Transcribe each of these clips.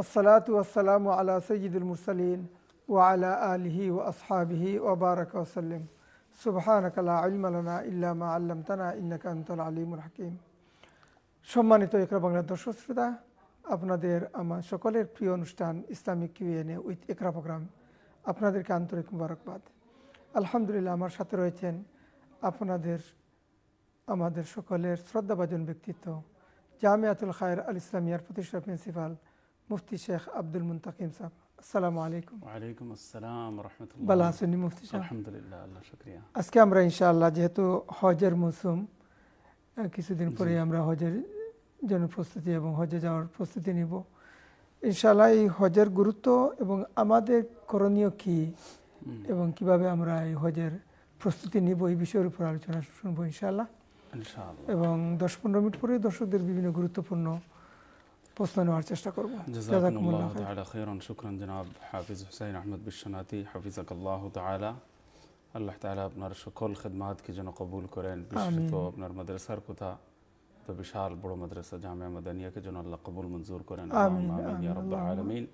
ওসলাত আলা সঈদুল মুরসালিন ও আলা আলহি ও আসহাবিহি ওবারক ওসাল্লিম সুবাহানক আলা আলমালানা ইল্লামা আল্লাম তানা ইন্নাক আন্তল আলিমুল হাকিম সম্মানিত একরা বাংলা দর্শক শ্রোতা আপনাদের আমার সকলের প্রিয় অনুষ্ঠান ইসলামিক কিউএনএ উইথ একরা প্রোগ্রাম আপনাদেরকে আন্তরিক মুবারকবাদ আলহামদুলিল্লাহ আমার সাথে রয়েছেন আপনাদের আমাদের সকলের শ্রদ্ধাভাজন ব্যক্তিত্ব জামিয়াতুল খায়ের আল ইসলামিয়ার প্রতিষ্ঠা প্রিন্সিপাল মুফতি শেখ আব্দুল মুন্তাকিম সাহেব আসসালামু আলাইকুম ওয়ালাইকুম আসসালাম রাহমাতুল্লাহ ভালো আছেন মুফতি সাহেব আলহামদুলিল্লাহ আল্লাহ শুকরিয়া আজকে আমরা ইনশাআল্লাহ যেহেতু হজের মৌসুম কিছুদিন পরে আমরা হজের জন্য প্রস্তুতি এবং হজে যাওয়ার প্রস্তুতি নিব ইনশাআল্লাহ এই হজের গুরুত্ব এবং আমাদের করণীয় কি এবং কিভাবে আমরা এই হজের প্রস্তুতি নিব এই বিষয়ের উপর আলোচনা শুনবো ইনশাআল্লাহ এবং দশ পনেরো মিনিট পরে দর্শকদের বিভিন্ন গুরুত্বপূর্ণ جی الحمۃ اللہ تعالیٰ شکراً جناب حافظ حسین احمد بشناتی حافظ اللہ تعالی اللہ تعالیٰ اپنار شکر خدمات کی جو نا قبول کرین تو اپنار مدرسہ کو تھا تو بشار بڑو مدرسہ جامعہ مدنیہ کے جون اللہ قبول منظور کریں آمین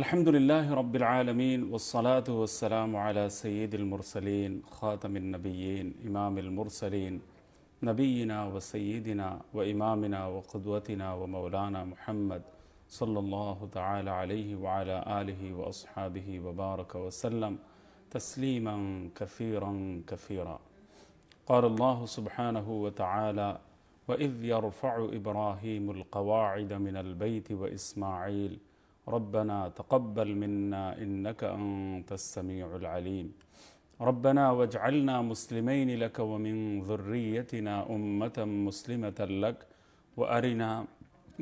الحمد للہ رب العلمین و سلاۃ وسلام علیہ سعید المرسلین خاطم النبیین امام المرسلین نبينا وسيدنا وإمامنا وقدوتنا ومولانا محمد صلى الله تعالى عليه وعلى آله وأصحابه وبارك وسلم تسليما كثيرا كثيرا قال الله سبحانه وتعالى وإذ يرفع إبراهيم القواعد من البيت وإسماعيل ربنا تقبل منا إنك أنت السميع العليم ربنا واجعلنا مسلمين لك ومن ذريتنا أمة مسلمة لك وأرنا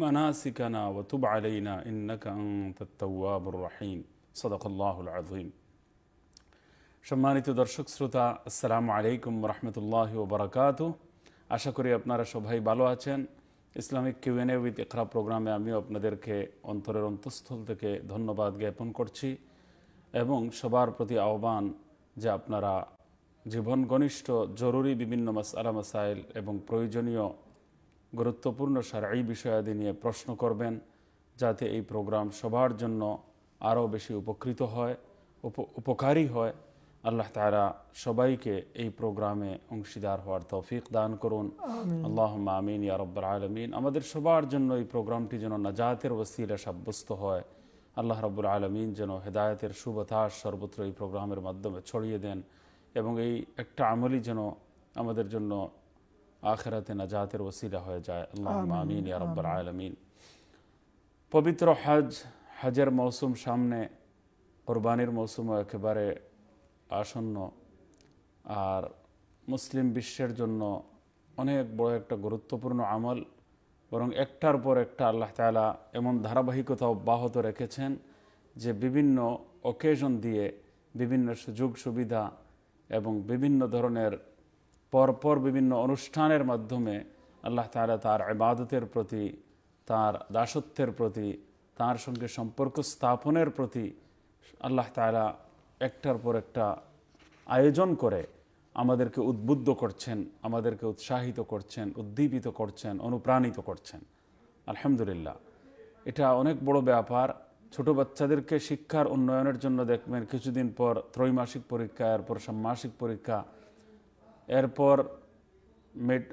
مناسكنا وتب علينا إنك أنت التواب الرحيم صدق الله العظيم সম্মানিত দর্শক শ্রোতা আসসালামু আলাইকুম রহমতুল্লাহ ওবরাকাত আশা করি আপনারা সবাই ভালো আছেন ইসলামিক কিউএনএ উইথ ইকরা প্রোগ্রামে আমিও আপনাদেরকে অন্তরের অন্তঃস্থল থেকে ধন্যবাদ জ্ঞাপন করছি এবং সবার প্রতি আহ্বান যে আপনারা জীবন ঘনিষ্ঠ জরুরি বিভিন্ন মাসালা মাসাইল এবং প্রয়োজনীয় গুরুত্বপূর্ণ সার এই বিষয়াদি নিয়ে প্রশ্ন করবেন যাতে এই প্রোগ্রাম সবার জন্য আরও বেশি উপকৃত হয় উপকারী হয় আল্লাহ তারা সবাইকে এই প্রোগ্রামে অংশীদার হওয়ার তৌফিক দান করুন আল্লাহ আমিন ইয়ারব্বর আলমিন আমাদের সবার জন্য এই প্রোগ্রামটি যেন নাজাতের ওসিলা সাব্যস্ত হয় আল্লাহ রব্বুল আলমিন যেন হেদায়তের সুবতাস সর্বত্র এই প্রোগ্রামের মাধ্যমে ছড়িয়ে দেন এবং এই একটা আমলই যেন আমাদের জন্য আখেরাতে নাজাতের ওসিলা হয়ে যায় আল্লাহ আমিন ইয়া রব্বুল আলমিন পবিত্র হজ হজের মৌসুম সামনে কোরবানির মৌসুমও একেবারে আসন্ন আর মুসলিম বিশ্বের জন্য অনেক বড় একটা গুরুত্বপূর্ণ আমল বরং একটার পর একটা আল্লাহ তালা এমন ধারাবাহিকতা অব্যাহত রেখেছেন যে বিভিন্ন অকেশন দিয়ে বিভিন্ন সুযোগ সুবিধা এবং বিভিন্ন ধরনের পরপর বিভিন্ন অনুষ্ঠানের মাধ্যমে আল্লাহ তালা তার ইবাদতের প্রতি তার দাসত্বের প্রতি তার সঙ্গে সম্পর্ক স্থাপনের প্রতি আল্লাহ তালা একটার পর একটা আয়োজন করে আমাদেরকে উদ্বুদ্ধ করছেন আমাদেরকে উৎসাহিত করছেন উদ্দীপিত করছেন অনুপ্রাণিত করছেন আলহামদুলিল্লাহ এটা অনেক বড় ব্যাপার ছোট বাচ্চাদেরকে শিক্ষার উন্নয়নের জন্য দেখবেন কিছুদিন পর ত্রৈমাসিক পরীক্ষা এরপর ষান্মাসিক পরীক্ষা এরপর মেড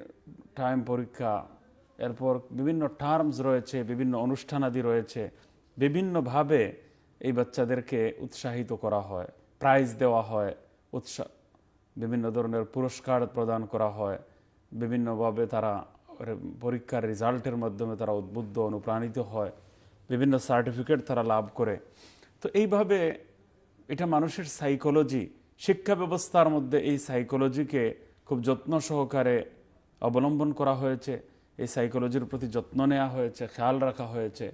টাইম পরীক্ষা এরপর বিভিন্ন টার্মস রয়েছে বিভিন্ন অনুষ্ঠানাদি রয়েছে বিভিন্নভাবে এই বাচ্চাদেরকে উৎসাহিত করা হয় প্রাইজ দেওয়া হয় উৎসাহ বিভিন্ন ধরনের পুরস্কার প্রদান করা হয় বিভিন্নভাবে তারা পরীক্ষার রেজাল্টের মাধ্যমে তারা উদ্বুদ্ধ অনুপ্রাণিত হয় বিভিন্ন সার্টিফিকেট তারা লাভ করে তো এইভাবে এটা মানুষের সাইকোলজি শিক্ষা ব্যবস্থার মধ্যে এই সাইকোলজিকে খুব যত্ন সহকারে অবলম্বন করা হয়েছে এই সাইকোলজির প্রতি যত্ন নেওয়া হয়েছে খেয়াল রাখা হয়েছে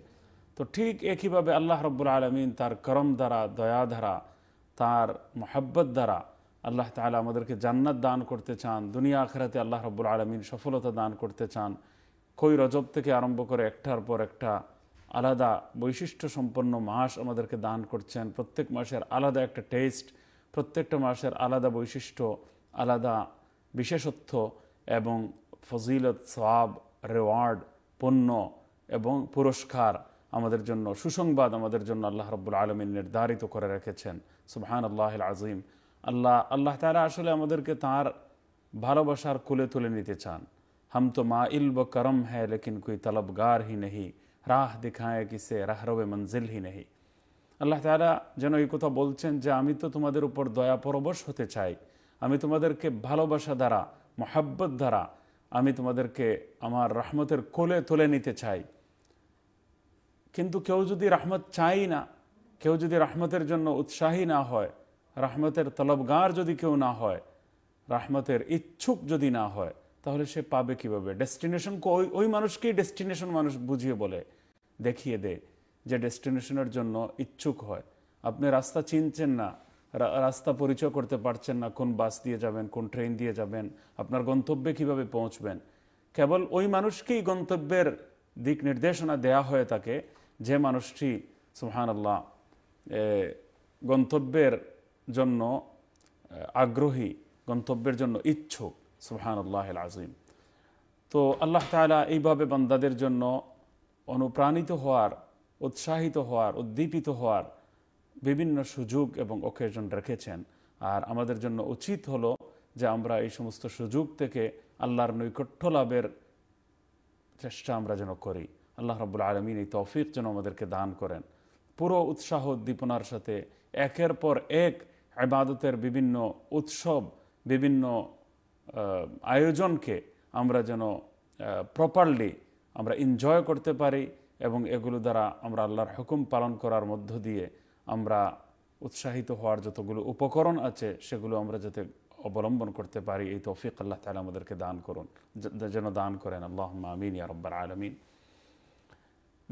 তো ঠিক একইভাবে আল্লাহ রব্বুল আলমিন তার করম দ্বারা দয়া দ্বারা তার মহাব্বত দ্বারা আল্লাহ তালা আমাদেরকে জান্নাত দান করতে চান দুনিয়া আখরাতে আল্লাহ রব্বুল আলমিন সফলতা দান করতে চান কই রজব থেকে আরম্ভ করে একটার পর একটা আলাদা বৈশিষ্ট্য সম্পন্ন মাস আমাদেরকে দান করছেন প্রত্যেক মাসের আলাদা একটা টেস্ট প্রত্যেকটা মাসের আলাদা বৈশিষ্ট্য আলাদা বিশেষত্ব এবং ফজিলত সাব রেওয়ার্ড পণ্য এবং পুরস্কার আমাদের জন্য সুসংবাদ আমাদের জন্য আল্লাহ রব্বুল আলমিন নির্ধারিত করে রেখেছেন সুবাহান আল্লাহ আজিম আল্লাহ আল্লাহ তালা আসলে আমাদেরকে তার ভালোবাসার কুলে তুলে নিতে চান হাম তো মা ইলব করম হ্যাঁ লেকিন কুই তলবগার হি নেহি রাহ কি সে রাহরবে মঞ্জিল হি নেহি আল্লাহ তালা যেন এই কথা বলছেন যে আমি তো তোমাদের উপর দয়া পরবশ হতে চাই আমি তোমাদেরকে ভালোবাসা দ্বারা মহাব্বত দ্বারা আমি তোমাদেরকে আমার রহমতের কোলে তুলে নিতে চাই কিন্তু কেউ যদি রহমত চাই না কেউ যদি রহমতের জন্য উৎসাহী না হয় রাহমতের তলবগার যদি কেউ না হয় রাহমতের ইচ্ছুক যদি না হয় তাহলে সে পাবে কিভাবে ডেস্টিনেশন ওই ওই মানুষকেই ডেস্টিনেশন মানুষ বুঝিয়ে বলে দেখিয়ে দেয় যে ডেস্টিনেশনের জন্য ইচ্ছুক হয় আপনি রাস্তা চিনছেন না রাস্তা পরিচয় করতে পারছেন না কোন বাস দিয়ে যাবেন কোন ট্রেন দিয়ে যাবেন আপনার গন্তব্যে কিভাবে পৌঁছবেন কেবল ওই মানুষকেই গন্তব্যের দিক নির্দেশনা দেয়া হয়ে থাকে যে মানুষটি সুহান আল্লাহ গন্তব্যের জন্য আগ্রহী গন্তব্যের জন্য ইচ্ছুক সুহান আল্লাহ আজিম তো আল্লাহ তালা এইভাবে বান্দাদের জন্য অনুপ্রাণিত হওয়ার উৎসাহিত হওয়ার উদ্দীপিত হওয়ার বিভিন্ন সুযোগ এবং অকেজন রেখেছেন আর আমাদের জন্য উচিত হলো যে আমরা এই সমস্ত সুযোগ থেকে আল্লাহর নৈকট্য লাভের চেষ্টা আমরা যেন করি আল্লাহ রবুল আলমিন এই তৌফিক যেন আমাদেরকে দান করেন পুরো উৎসাহ উদ্দীপনার সাথে একের পর এক আবাদতের বিভিন্ন উৎসব বিভিন্ন আয়োজনকে আমরা যেন প্রপারলি আমরা এনজয় করতে পারি এবং এগুলো দ্বারা আমরা আল্লাহর হুকুম পালন করার মধ্য দিয়ে আমরা উৎসাহিত হওয়ার যতগুলো উপকরণ আছে সেগুলো আমরা যাতে অবলম্বন করতে পারি এই তৌফিক আল্লাহ তালা আমাদেরকে দান করুন যেন দান করেন আল্লাহ আমিন ইয়ারব্বার আলমিন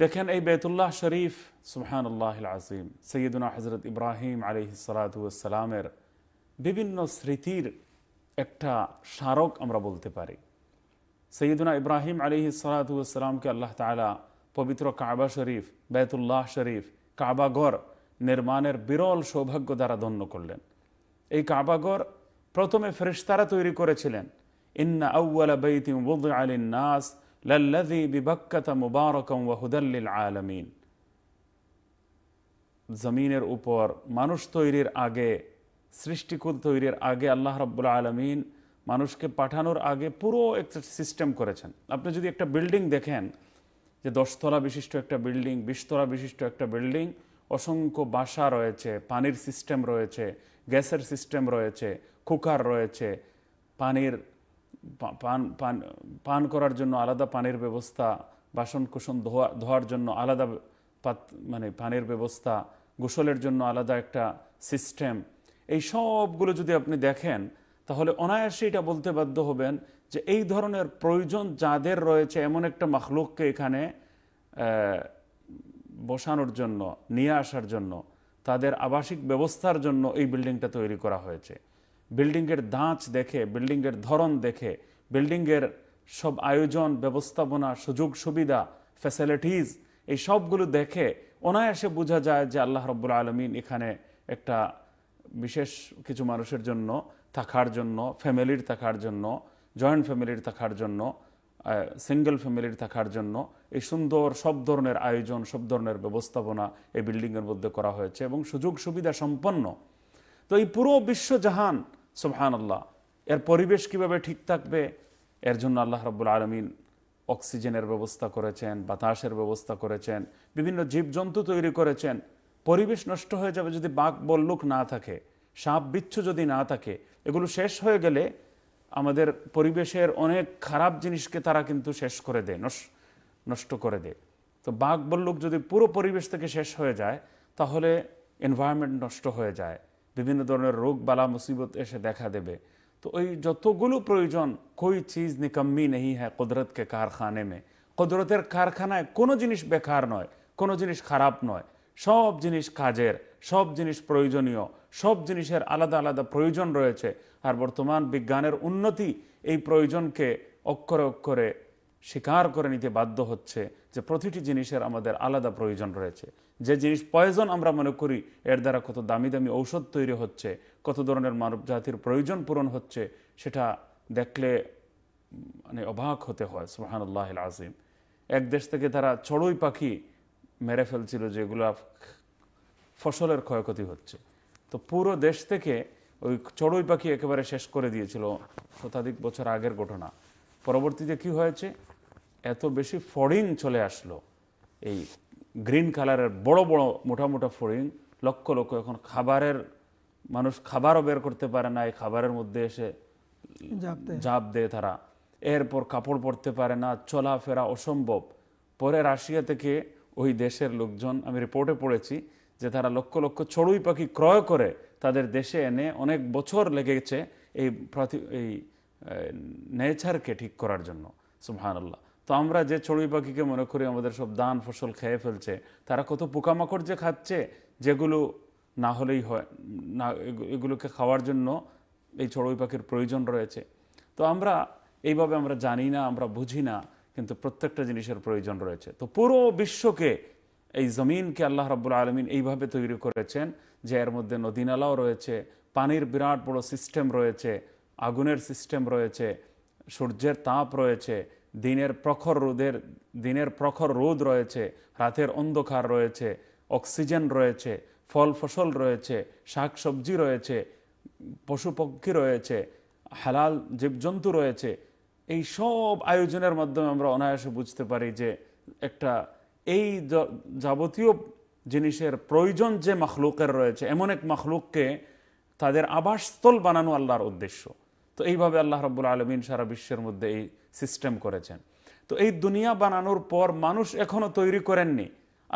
দেখেন এই বেতুল্লাহ শরীফ সুহানুল্লাহ আজিম সৈয়দনা হজরত ইব্রাহিম আলী সালাতামের বিভিন্ন স্মৃতির একটা স্মারক আমরা বলতে পারি সৈয়দনা ইব্রাহিম আলী সালাতামকে আল্লাহ তালা পবিত্র কাবা শরীফ বেতুল্লাহ শরীফ কাবাগর নির্মাণের বিরল সৌভাগ্য দ্বারা ধন্য করলেন এই কাবাগর প্রথমে ফেরিস্তারা তৈরি করেছিলেন ইন্না আউ্লা বৈতিম বুদ আলী নাস লাল্লাজি বিবাক্কাতা মুবারকম ওয়াহুদাল্লিল আলমিন জমিনের উপর মানুষ তৈরির আগে সৃষ্টিকুল তৈরির আগে আল্লাহ রব্বুল আলমিন মানুষকে পাঠানোর আগে পুরো একটা সিস্টেম করেছেন আপনি যদি একটা বিল্ডিং দেখেন যে দশতলা বিশিষ্ট একটা বিল্ডিং বিশতলা বিশিষ্ট একটা বিল্ডিং অসংখ্য বাসা রয়েছে পানির সিস্টেম রয়েছে গ্যাসের সিস্টেম রয়েছে কুকার রয়েছে পানির পান পান পান করার জন্য আলাদা পানের ব্যবস্থা বাসন ধোয়া ধোয়ার জন্য আলাদা পাত মানে পানের ব্যবস্থা গোসলের জন্য আলাদা একটা সিস্টেম এই সবগুলো যদি আপনি দেখেন তাহলে অনায়াসে এটা বলতে বাধ্য হবেন যে এই ধরনের প্রয়োজন যাদের রয়েছে এমন একটা মাখলুককে এখানে বসানোর জন্য নিয়ে আসার জন্য তাদের আবাসিক ব্যবস্থার জন্য এই বিল্ডিংটা তৈরি করা হয়েছে বিল্ডিংয়ের দাঁচ দেখে বিল্ডিংয়ের ধরন দেখে বিল্ডিংয়ের সব আয়োজন ব্যবস্থাপনা সুযোগ সুবিধা ফ্যাসিলিটিস এই সবগুলো দেখে অনায়াসে বোঝা যায় যে আল্লাহ রব্বুল আলমিন এখানে একটা বিশেষ কিছু মানুষের জন্য থাকার জন্য ফ্যামিলির থাকার জন্য জয়েন্ট ফ্যামিলির থাকার জন্য সিঙ্গেল ফ্যামিলির থাকার জন্য এই সুন্দর সব ধরনের আয়োজন সব ধরনের ব্যবস্থাপনা এই বিল্ডিংয়ের মধ্যে করা হয়েছে এবং সুযোগ সুবিধা সম্পন্ন তো এই পুরো বিশ্বজাহান সুবহানাল্লাহ এর পরিবেশ কিভাবে ঠিক থাকবে এর জন্য আল্লাহ রব্বুল আলমিন অক্সিজেনের ব্যবস্থা করেছেন বাতাসের ব্যবস্থা করেছেন বিভিন্ন জীবজন্তু তৈরি করেছেন পরিবেশ নষ্ট হয়ে যাবে যদি বাঘ বল্লুক না থাকে সাপ বিচ্ছু যদি না থাকে এগুলো শেষ হয়ে গেলে আমাদের পরিবেশের অনেক খারাপ জিনিসকে তারা কিন্তু শেষ করে দেয় নষ্ট করে দেয় তো বাঘ বল্লুক যদি পুরো পরিবেশ থেকে শেষ হয়ে যায় তাহলে এনভায়রনমেন্ট নষ্ট হয়ে যায় বিভিন্ন ধরনের রোগ বালা মুসিবত এসে দেখা দেবে তো ওই যতগুলো প্রয়োজন কই চিজ নিকম্মি নেই হ্যাঁ কুদরতকে কারখানে মে কুদরতের কারখানায় কোনো জিনিস বেকার নয় কোনো জিনিস খারাপ নয় সব জিনিস কাজের সব জিনিস প্রয়োজনীয় সব জিনিসের আলাদা আলাদা প্রয়োজন রয়েছে আর বর্তমান বিজ্ঞানের উন্নতি এই প্রয়োজনকে অক্ষরে অক্ষরে স্বীকার করে নিতে বাধ্য হচ্ছে যে প্রতিটি জিনিসের আমাদের আলাদা প্রয়োজন রয়েছে যে জিনিস প্রয়োজন আমরা মনে করি এর দ্বারা কত দামি দামি ঔষধ তৈরি হচ্ছে কত ধরনের মানব জাতির প্রয়োজন পূরণ হচ্ছে সেটা দেখলে মানে অবাক হতে হয় সুহানুল্লাহ আজিম এক দেশ থেকে তারা চড়ুই পাখি মেরে ফেলছিল যেগুলো ফসলের ক্ষয়ক্ষতি হচ্ছে তো পুরো দেশ থেকে ওই চড়ুই পাখি একেবারে শেষ করে দিয়েছিল শতাধিক বছর আগের ঘটনা পরবর্তীতে কি হয়েছে এত বেশি ফড়িং চলে আসলো এই গ্রিন কালারের বড় বড় মোটা মোটা ফরিং লক্ষ লক্ষ এখন খাবারের মানুষ খাবারও বের করতে পারে না এই খাবারের মধ্যে এসে জাপ দেয় তারা এরপর কাপড় পরতে পারে না চলাফেরা অসম্ভব পরে রাশিয়া থেকে ওই দেশের লোকজন আমি রিপোর্টে পড়েছি যে তারা লক্ষ লক্ষ চড়ুই পাখি ক্রয় করে তাদের দেশে এনে অনেক বছর লেগেছে এই এই নেচারকে ঠিক করার জন্য সুহান আল্লাহ তো আমরা যে চড়ুই পাখিকে মনে করি আমাদের সব দান ফসল খেয়ে ফেলছে তারা কত পোকামাকড় যে খাচ্ছে যেগুলো না হলেই হয় না এগুলোকে খাওয়ার জন্য এই চড়ুই পাখির প্রয়োজন রয়েছে তো আমরা এইভাবে আমরা জানি না আমরা বুঝি না কিন্তু প্রত্যেকটা জিনিসের প্রয়োজন রয়েছে তো পুরো বিশ্বকে এই জমিনকে আল্লাহ রাবুল আলমিন এইভাবে তৈরি করেছেন যে এর মধ্যে নদীনালাও রয়েছে পানির বিরাট বড় সিস্টেম রয়েছে আগুনের সিস্টেম রয়েছে সূর্যের তাপ রয়েছে দিনের প্রখর রোদের দিনের প্রখর রোদ রয়েছে রাতের অন্ধকার রয়েছে অক্সিজেন রয়েছে ফল ফসল রয়েছে শাকসবজি রয়েছে পশুপক্ষী রয়েছে হালাল জীবজন্তু রয়েছে এই সব আয়োজনের মাধ্যমে আমরা অনায়াসে বুঝতে পারি যে একটা এই যাবতীয় জিনিসের প্রয়োজন যে মখলুকের রয়েছে এমন এক মখলুককে তাদের আবাসস্থল বানানো আল্লাহর উদ্দেশ্য তো এইভাবে আল্লাহ রব্বুল আলমিন সারা বিশ্বের মধ্যে এই সিস্টেম করেছেন তো এই দুনিয়া বানানোর পর মানুষ এখনও তৈরি করেননি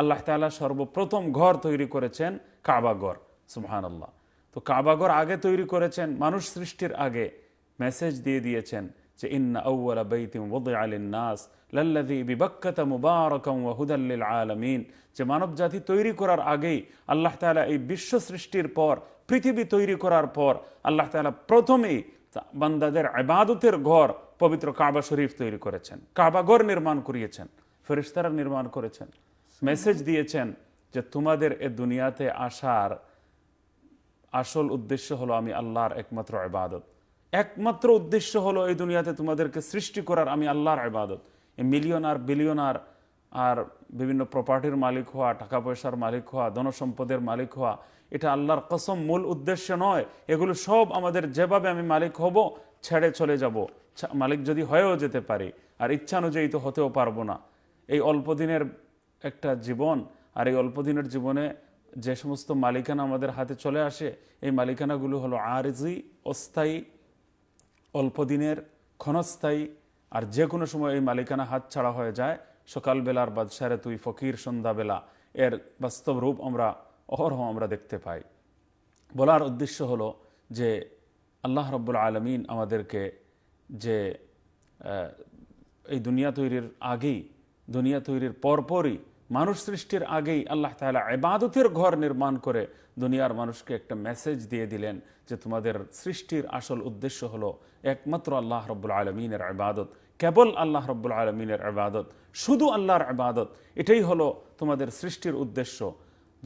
আল্লাহ তালা সর্বপ্রথম ঘর তৈরি করেছেন কাবাগর সুহান আল্লাহ তো কাবাগর আগে তৈরি করেছেন মানুষ সৃষ্টির আগে মেসেজ দিয়ে দিয়েছেন যে ইন্না আউ্লা বৈতিম নাস লাল্লাদি আলমিন যে মানব জাতি তৈরি করার আগেই আল্লাহ তালা এই বিশ্ব সৃষ্টির পর পৃথিবী তৈরি করার পর আল্লাহ তালা প্রথমেই বান্দাদের আবাদতের ঘর পবিত্র কাবা শরীফ তৈরি করেছেন কাবা ঘর নির্মাণ করিয়েছেন ফেরিস্তারা নির্মাণ করেছেন মেসেজ দিয়েছেন যে তোমাদের এ দুনিয়াতে আসার আসল উদ্দেশ্য হলো আমি আল্লাহর একমাত্র আবাদত একমাত্র উদ্দেশ্য হলো এই দুনিয়াতে তোমাদেরকে সৃষ্টি করার আমি আল্লাহর আবাদত মিলিয়ন আর বিলিয়ন আর বিভিন্ন প্রপার্টির মালিক হওয়া টাকা পয়সার মালিক হওয়া ধনসম্পদের মালিক হওয়া এটা আল্লাহর কসম মূল উদ্দেশ্য নয় এগুলো সব আমাদের যেভাবে আমি মালিক হব ছেড়ে চলে যাব মালিক যদি হয়েও যেতে পারি আর ইচ্ছা অনুযায়ী তো হতেও পারবো না এই অল্পদিনের একটা জীবন আর এই অল্পদিনের জীবনে যে সমস্ত মালিকানা আমাদের হাতে চলে আসে এই মালিকানাগুলো হলো আরজি অস্থায়ী অল্পদিনের ক্ষণস্থায়ী আর যে কোনো সময় এই মালিকানা হাত ছাড়া হয়ে যায় সকালবেলার বাদশারে তুই ফকির সন্ধ্যাবেলা এর বাস্তব রূপ আমরা অহরহ আমরা দেখতে পাই বলার উদ্দেশ্য হলো যে আল্লাহ রব্বুল আলমিন আমাদেরকে যে এই দুনিয়া তৈরির আগেই দুনিয়া তৈরির পরপরই মানুষ সৃষ্টির আগেই আল্লাহ তালা এবাদতের ঘর নির্মাণ করে দুনিয়ার মানুষকে একটা মেসেজ দিয়ে দিলেন যে তোমাদের সৃষ্টির আসল উদ্দেশ্য হলো একমাত্র আল্লাহ রব্বুল আলমিনের আবাদত কেবল আল্লাহ রব্বুল আলমিনের আবাদত শুধু আল্লাহর আবাদত এটাই হলো তোমাদের সৃষ্টির উদ্দেশ্য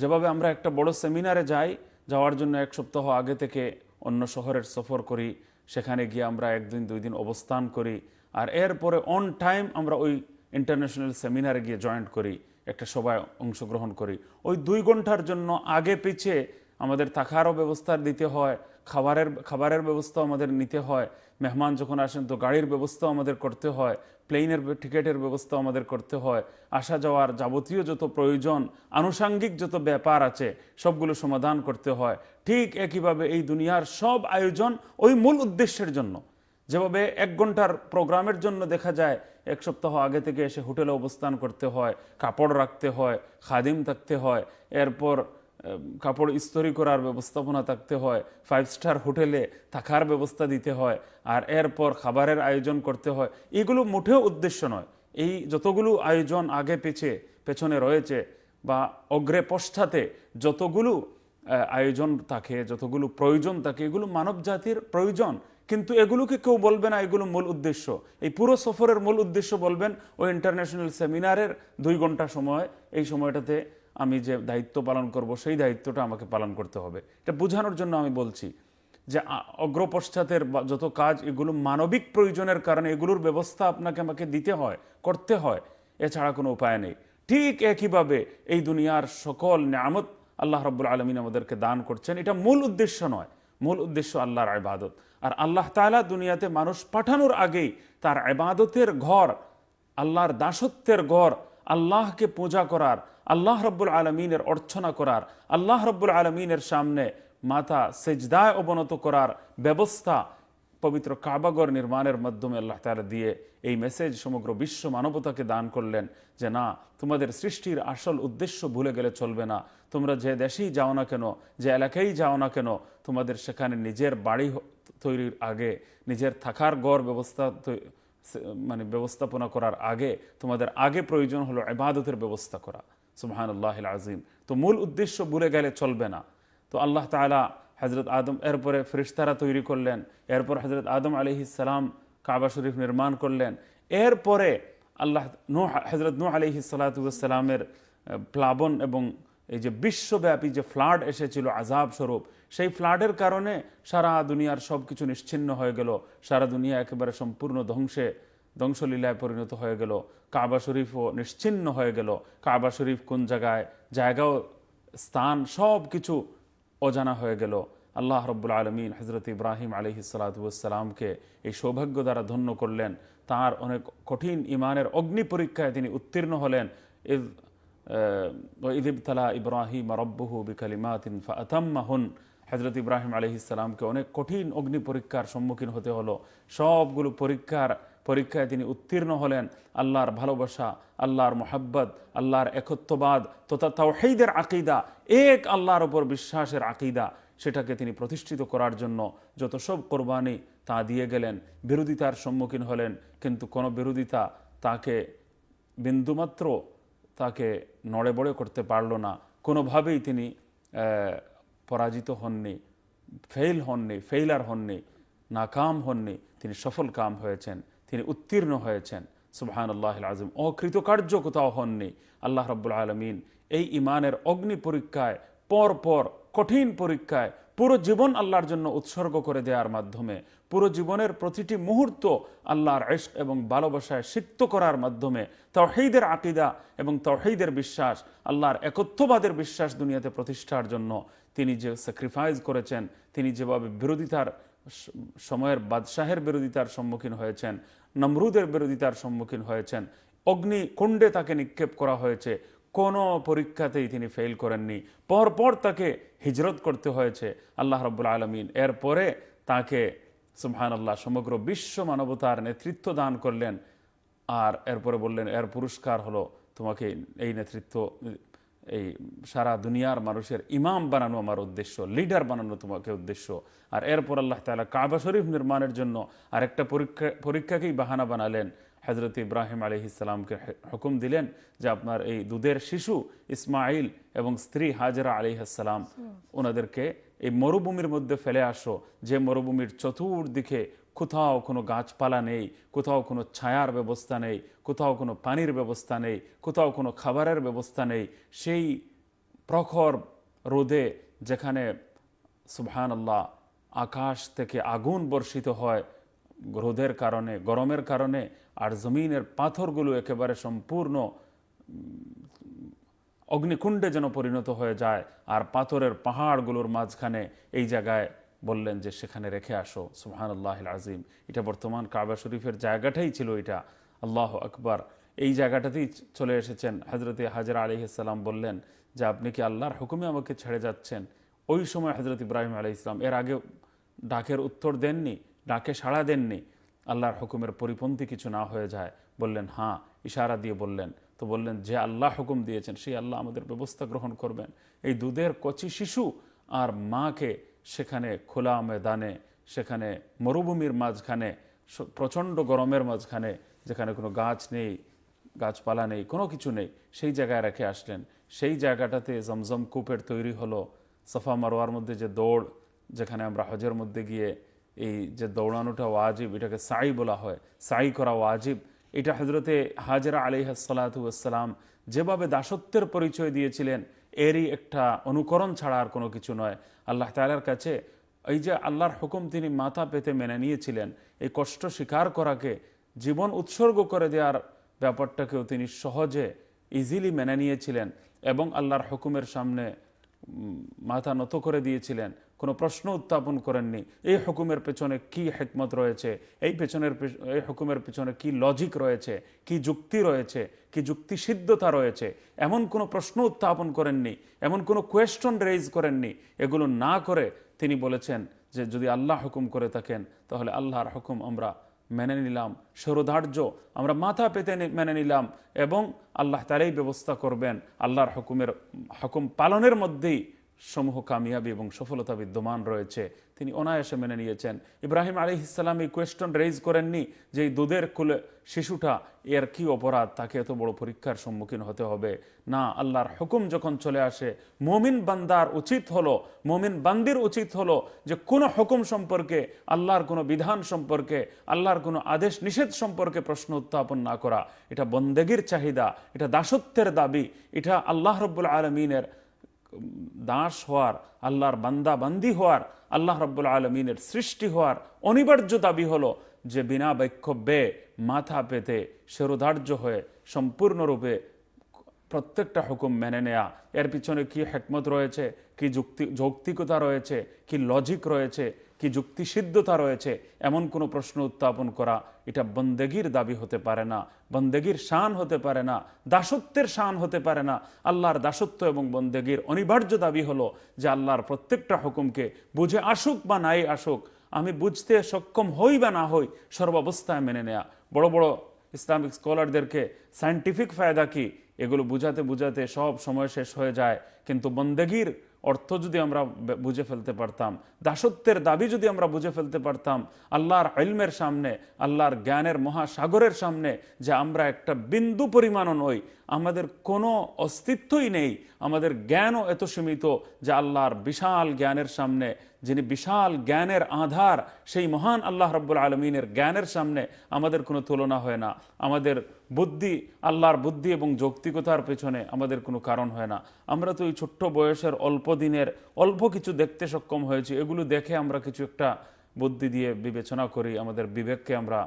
যেভাবে আমরা একটা বড় সেমিনারে যাই যাওয়ার জন্য এক সপ্তাহ আগে থেকে অন্য শহরের সফর করি সেখানে গিয়ে আমরা একদিন দুই দিন অবস্থান করি আর এরপরে অন টাইম আমরা ওই ইন্টারন্যাশনাল সেমিনারে গিয়ে জয়েন্ট করি একটা সভায় অংশগ্রহণ করি ওই দুই ঘন্টার জন্য আগে পিছিয়ে আমাদের থাকারও ব্যবস্থা দিতে হয় খাবারের খাবারের ব্যবস্থা আমাদের নিতে হয় মেহমান যখন আসেন তো গাড়ির ব্যবস্থা আমাদের করতে হয় প্লেনের টিকিটের ব্যবস্থা আমাদের করতে হয় আসা যাওয়ার যাবতীয় যত প্রয়োজন আনুষাঙ্গিক যত ব্যাপার আছে সবগুলো সমাধান করতে হয় ঠিক একইভাবে এই দুনিয়ার সব আয়োজন ওই মূল উদ্দেশ্যের জন্য যেভাবে এক ঘন্টার প্রোগ্রামের জন্য দেখা যায় এক সপ্তাহ আগে থেকে এসে হোটেলে অবস্থান করতে হয় কাপড় রাখতে হয় খাদিম থাকতে হয় এরপর কাপড় ইস্তরি করার ব্যবস্থাপনা থাকতে হয় ফাইভ স্টার হোটেলে থাকার ব্যবস্থা দিতে হয় আর এরপর খাবারের আয়োজন করতে হয় এগুলো মোটেও উদ্দেশ্য নয় এই যতগুলো আয়োজন আগে পিছে পেছনে রয়েছে বা অগ্রে পশ্চাতে যতগুলো আয়োজন থাকে যতগুলো প্রয়োজন থাকে এগুলো মানব জাতির প্রয়োজন কিন্তু এগুলোকে কেউ বলবে না এগুলো মূল উদ্দেশ্য এই পুরো সফরের মূল উদ্দেশ্য বলবেন ও ইন্টারন্যাশনাল সেমিনারের দুই ঘন্টা সময় এই সময়টাতে আমি যে দায়িত্ব পালন করব সেই দায়িত্বটা আমাকে পালন করতে হবে এটা বোঝানোর জন্য আমি বলছি যে অগ্রপশ্চাতের যত কাজ এগুলো মানবিক প্রয়োজনের কারণে এগুলোর ব্যবস্থা আপনাকে আমাকে দিতে হয় করতে হয় এছাড়া কোনো উপায় নেই ঠিক একইভাবে এই দুনিয়ার সকল নামত আল্লাহ রব্বুল আলমিন আমাদেরকে দান করছেন এটা মূল উদ্দেশ্য নয় মূল উদ্দেশ্য আল্লাহর আবাদত আর আল্লাহ তালা দুনিয়াতে মানুষ পাঠানোর আগেই তার আবাদতের ঘর আল্লাহর দাসত্বের ঘর আল্লাহকে পূজা করার আল্লাহ রব্বুল আলমিনের অর্চনা করার আল্লাহ রব্বুল আলমিনের সামনে মাথা সেজদায় অবনত করার ব্যবস্থা পবিত্র কাবাগর নির্মাণের মাধ্যমে আল্লাহ তালা দিয়ে এই মেসেজ সমগ্র বিশ্ব মানবতাকে দান করলেন যে না তোমাদের সৃষ্টির আসল উদ্দেশ্য ভুলে গেলে চলবে না তোমরা যে দেশেই যাও না কেন যে এলাকায় যাও না কেন তোমাদের সেখানে নিজের বাড়ি তৈরির আগে নিজের থাকার গড় ব্যবস্থা মানে ব্যবস্থাপনা করার আগে তোমাদের আগে প্রয়োজন হলো এবাদতের ব্যবস্থা করা সুমহান আল্লাহিল আজিম তো মূল উদ্দেশ্য ভুলে গেলে চলবে না তো আল্লাহ তালা হজরত আদম এরপরে ফেরিস্তারা তৈরি করলেন এরপর হজরত আদম আলি সালাম কাবা শরীফ নির্মাণ করলেন এরপরে আল্লাহ নূহ হজরত নূহ আলি সালাতামের প্লাবন এবং এই যে বিশ্বব্যাপী যে ফ্লাড এসেছিল আজাব স্বরূপ সেই ফ্লাডের কারণে সারা দুনিয়ার সব কিছু নিশ্চিন্ন হয়ে গেল সারা দুনিয়া একেবারে সম্পূর্ণ ধ্বংসে ধ্বংসলীলায় পরিণত হয়ে গেল কাবা শরীফও নিশ্চিন্ন হয়ে গেল কাবা শরীফ কোন জায়গায় জায়গাও স্থান সব কিছু অজানা হয়ে গেল আল্লাহ রব্বুল আলমিন হজরত ইব্রাহিম আলহি সালাতামকে এই সৌভাগ্য দ্বারা ধন্য করলেন তার অনেক কঠিন ইমানের অগ্নি পরীক্ষায় তিনি উত্তীর্ণ হলেন ইদ ইদিবতলা ইব্রাহিম রব্বহু বিকালিমাতিন ফাতাম্মাহুন হজরত ইব্রাহিম আলহি সালামকে অনেক কঠিন অগ্নি পরীক্ষার সম্মুখীন হতে হলো সবগুলো পরীক্ষার পরীক্ষায় তিনি উত্তীর্ণ হলেন আল্লাহর ভালোবাসা আল্লাহর মোহাব্বত আল্লাহর একত্ববাদ তথা সেইদের আকিদা এক আল্লাহর ওপর বিশ্বাসের আকিদা সেটাকে তিনি প্রতিষ্ঠিত করার জন্য যত সব কোরবানি তা দিয়ে গেলেন বিরোধিতার সম্মুখীন হলেন কিন্তু কোনো বিরোধিতা তাকে বিন্দুমাত্র তাকে নড়ে বড়ে করতে পারল না কোনোভাবেই তিনি পরাজিত হননি ফেইল হননি ফেইলার হননি নাকাম হননি তিনি সফল কাম হয়েছেন তিনি উত্তীর্ণ হয়েছেন সুবহান আল্লাহ আজম অকৃতকার্য কোথাও হননি আল্লাহ রব্বুল আলমিন এই ইমানের অগ্নি পরীক্ষায় পর পর কঠিন পরীক্ষায় পুরো জীবন আল্লাহর জন্য উৎসর্গ করে দেওয়ার মাধ্যমে পুরো জীবনের প্রতিটি মুহূর্ত আল্লাহর এশ এবং ভালোবাসায় সিক্ত করার মাধ্যমে তহিদের আকিদা এবং তহিদের বিশ্বাস আল্লাহর একত্ববাদের বিশ্বাস দুনিয়াতে প্রতিষ্ঠার জন্য তিনি যে স্যাক্রিফাইস করেছেন তিনি যেভাবে বিরোধিতার সময়ের বাদশাহের বিরোধিতার সম্মুখীন হয়েছেন নমরুদের বিরোধিতার সম্মুখীন হয়েছেন অগ্নিকুণ্ডে তাকে নিক্ষেপ করা হয়েছে কোনো পরীক্ষাতেই তিনি ফেল করেননি পরপর তাকে হিজরত করতে হয়েছে আল্লাহ রব্বুল আলমিন এরপরে তাকে সুবহানাল্লাহ সমগ্র বিশ্ব মানবতার নেতৃত্ব দান করলেন আর এরপরে বললেন এর পুরস্কার হলো তোমাকে এই নেতৃত্ব এই সারা দুনিয়ার মানুষের ইমাম বানানো আমার উদ্দেশ্য লিডার বানানো তোমাকে উদ্দেশ্য আর এরপর আল্লাহ তালা কাবা শরীফ নির্মাণের জন্য আর একটা পরীক্ষা পরীক্ষাকেই বাহানা বানালেন হজরত ইব্রাহিম আলি ইসলামকে হুকুম দিলেন যে আপনার এই দুধের শিশু ইসমাইল এবং স্ত্রী হাজরা আলি ইসলাম ওনাদেরকে এই মরুভূমির মধ্যে ফেলে আসো যে মরুভূমির চতুর্দিকে কোথাও কোনো গাছপালা নেই কোথাও কোনো ছায়ার ব্যবস্থা নেই কোথাও কোনো পানির ব্যবস্থা নেই কোথাও কোনো খাবারের ব্যবস্থা নেই সেই প্রখর রোদে যেখানে সুবহান আল্লাহ আকাশ থেকে আগুন বর্ষিত হয় রোদের কারণে গরমের কারণে আর জমিনের পাথরগুলো একেবারে সম্পূর্ণ অগ্নিকুণ্ডে যেন পরিণত হয়ে যায় আর পাথরের পাহাড়গুলোর মাঝখানে এই জায়গায় বললেন যে সেখানে রেখে আসো সুহান আল্লাহ আজিম এটা বর্তমান কাবা শরীফের জায়গাটাই ছিল এটা আল্লাহ আকবার এই জায়গাটাতেই চলে এসেছেন হজরত হাজরা আলিহাল্লাম বললেন যে আপনি কি আল্লাহর হুকুমে আমাকে ছেড়ে যাচ্ছেন ওই সময় হজরত ইব্রাহিম আলি ইসলাম এর আগে ডাকের উত্তর দেননি ডাকে সাড়া দেননি আল্লাহর হুকুমের পরিপন্থী কিছু না হয়ে যায় বললেন হ্যাঁ ইশারা দিয়ে বললেন তো বললেন যে আল্লাহ হুকুম দিয়েছেন সেই আল্লাহ আমাদের ব্যবস্থা গ্রহণ করবেন এই দুধের কচি শিশু আর মাকে সেখানে খোলা ময়দানে সেখানে মরুভূমির মাঝখানে প্রচণ্ড গরমের মাঝখানে যেখানে কোনো গাছ নেই গাছপালা নেই কোনো কিছু নেই সেই জায়গায় রেখে আসলেন সেই জায়গাটাতে জমজম কূপের তৈরি হলো সফা মারোয়ার মধ্যে যে দৌড় যেখানে আমরা হজের মধ্যে গিয়ে এই যে দৌড়ানোটা ওয়াজিব এটাকে সাই বলা হয় সাই করা ওয়াজিব এটা হজরতে হাজরা আলিহাসাল্লাতু যেভাবে দাসত্বের পরিচয় দিয়েছিলেন এরই একটা অনুকরণ ছাড়া আর কোনো কিছু নয় আল্লাহ তালার কাছে এই যে আল্লাহর হুকুম তিনি মাথা পেতে মেনে নিয়েছিলেন এই কষ্ট স্বীকার করাকে জীবন উৎসর্গ করে দেওয়ার ব্যাপারটাকেও তিনি সহজে ইজিলি মেনে নিয়েছিলেন এবং আল্লাহর হুকুমের সামনে মাথা নত করে দিয়েছিলেন কোনো প্রশ্ন উত্থাপন করেননি এই হুকুমের পেছনে কি হেকমত রয়েছে এই পেছনের এই হুকুমের পেছনে কি লজিক রয়েছে কি যুক্তি রয়েছে কি যুক্তি সিদ্ধতা রয়েছে এমন কোনো প্রশ্ন উত্থাপন করেননি এমন কোনো কোয়েশ্চন রেজ করেননি এগুলো না করে তিনি বলেছেন যে যদি আল্লাহ হুকুম করে থাকেন তাহলে আল্লাহর হুকুম আমরা মেনে নিলাম সরধার্য আমরা মাথা পেতে মেনে নিলাম এবং আল্লাহ তারাই ব্যবস্থা করবেন আল্লাহর হুকুমের হুকুম পালনের মধ্যেই সমূহ কামিয়াবি এবং সফলতা বিদ্যমান রয়েছে তিনি অনায়াসে মেনে নিয়েছেন ইব্রাহিম আলী ইসলাম এই কোয়েশ্চন রেজ করেননি যে এই দুধের কুলে শিশুটা এর কি অপরাধ তাকে এত বড় পরীক্ষার সম্মুখীন হতে হবে না আল্লাহর হুকুম যখন চলে আসে মমিন বান্দার উচিত হলো মমিন বান্দির উচিত হলো যে কোনো হুকুম সম্পর্কে আল্লাহর কোনো বিধান সম্পর্কে আল্লাহর কোনো আদেশ নিষেধ সম্পর্কে প্রশ্ন উত্থাপন না করা এটা বন্দেগীর চাহিদা এটা দাসত্বের দাবি এটা আল্লাহ রব্বুল আলমিনের দাস হওয়ার আল্লাহর বান্দা বান্দি হওয়ার আল্লাহ রব্বুল আলমিনের সৃষ্টি হওয়ার অনিবার্য দাবি হলো যে বিনা বৈক্ষব্যে মাথা পেতে শেরোধার্য হয়ে সম্পূর্ণরূপে প্রত্যেকটা হুকুম মেনে নেয়া এর পিছনে কি হেকমত রয়েছে কি যুক্তি যৌক্তিকতা রয়েছে কি লজিক রয়েছে কি যুক্তিসিদ্ধতা রয়েছে এমন কোনো প্রশ্ন উত্থাপন করা এটা বন্দেগীর দাবি হতে পারে না বন্দেগীর শান হতে পারে না দাসত্বের শান হতে পারে না আল্লাহর দাসত্ব এবং বন্দেগীর অনিবার্য দাবি হলো যে আল্লাহর প্রত্যেকটা হুকুমকে বুঝে আসুক বা নাই আসুক আমি বুঝতে সক্ষম হই বা না হই সর্বাবস্থায় মেনে নেয়া বড় বড় ইসলামিক স্কলারদেরকে সায়েন্টিফিক ফায়দা কি এগুলো বুঝাতে বুঝাতে সব সময় শেষ হয়ে যায় কিন্তু বন্দেগির অর্থ যদি আমরা বুঝে ফেলতে পারতাম দাসত্বের দাবি যদি আমরা বুঝে ফেলতে পারতাম আল্লাহর ইলমের সামনে আল্লাহর জ্ঞানের মহাসাগরের সামনে যে আমরা একটা বিন্দু পরিমাণও নই আমাদের কোনো অস্তিত্বই নেই আমাদের জ্ঞানও এত সীমিত যে আল্লাহর বিশাল জ্ঞানের সামনে যিনি বিশাল জ্ঞানের আধার সেই মহান আল্লাহ রব্বুল আলমিনের জ্ঞানের সামনে আমাদের কোনো তুলনা হয় না আমাদের বুদ্ধি আল্লাহর বুদ্ধি এবং যৌক্তিকতার পেছনে আমাদের কোনো কারণ হয় না আমরা তো এই ছোট্ট বয়সের অল্প দিনের অল্প কিছু দেখতে সক্ষম হয়েছি এগুলো দেখে আমরা কিছু একটা বুদ্ধি দিয়ে বিবেচনা করি আমাদের বিবেককে আমরা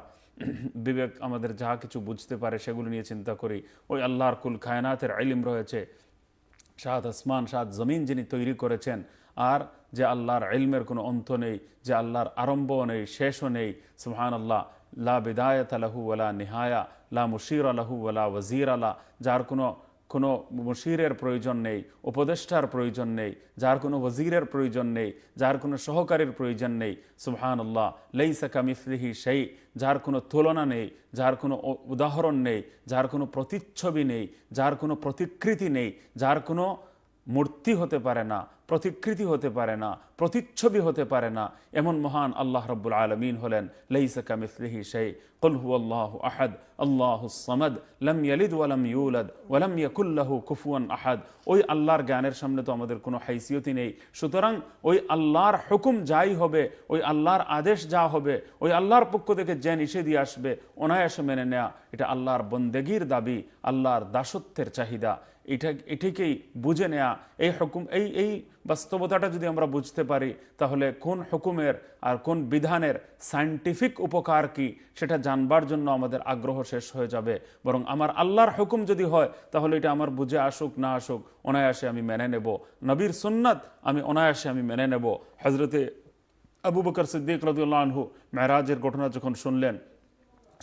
বিবেক আমাদের যা কিছু বুঝতে পারে সেগুলো নিয়ে চিন্তা করি ওই আল্লাহর কুল খায়নাতের আইলিম রয়েছে সাত আসমান সাত জমিন যিনি তৈরি করেছেন আর যে আল্লাহর ইলমের কোনো অন্ত নেই যে আল্লাহর আরম্ভও নেই শেষও নেই সুহান আল্লাহ লা বেদায়ত আলাহু ওলা নিহায়া লা মুশির আলহু ওলা ওয়াজির আলা যার কোনো কোনো মুশিরের প্রয়োজন নেই উপদেষ্টার প্রয়োজন নেই যার কোনো ওয়াজিরের প্রয়োজন নেই যার কোনো সহকারীর প্রয়োজন নেই সুহান আল্লাহ লেইসাকা মিসলিহি সেই যার কোনো তুলনা নেই যার কোনো উদাহরণ নেই যার কোনো প্রতিচ্ছবি নেই যার কোনো প্রতিকৃতি নেই যার কোনো মূর্তি হতে পারে না প্রতিকৃতি হতে পারে না প্রতিচ্ছবি হতে পারে না এমন মহান আল্লাহ রব্বুল আলমিন হলেন লাইসা কামিসলিহি সেই قل هو الله الله الصمد لم يلد ولم يولد ولم يكن له كفوا ওই আল্লাহর সামনে তো আমাদের কোনো নেই সুতরাং ওই আল্লাহর হুকুম যাই হবে ওই আল্লাহর আদেশ যা হবে ওই আল্লাহর পক্ষ থেকে যে নিষেধই আসবে অনায়াসে মেনে নেয়া এটা আল্লাহর বন্দেগীর দাবি আল্লাহর দাসত্বের চাহিদা এটা এটিকেই বুঝে নেয়া এই হুকুম এই এই বাস্তবতাটা যদি আমরা বুঝতে পারি তাহলে কোন হুকুমের আর কোন বিধানের সায়েন্টিফিক উপকার কি সেটা জানবার জন্য আমাদের আগ্রহ শেষ হয়ে যাবে বরং আমার আল্লাহর হুকুম যদি হয় তাহলে এটা আমার বুঝে আসুক না আসুক অনায়াসে আমি মেনে নেব নবীর সুন্নাত আমি অনায়াসে আমি মেনে নেব হজরতে আবু বকর সিদ্দিক রদুল্লাহু মেহরাজের ঘটনা যখন শুনলেন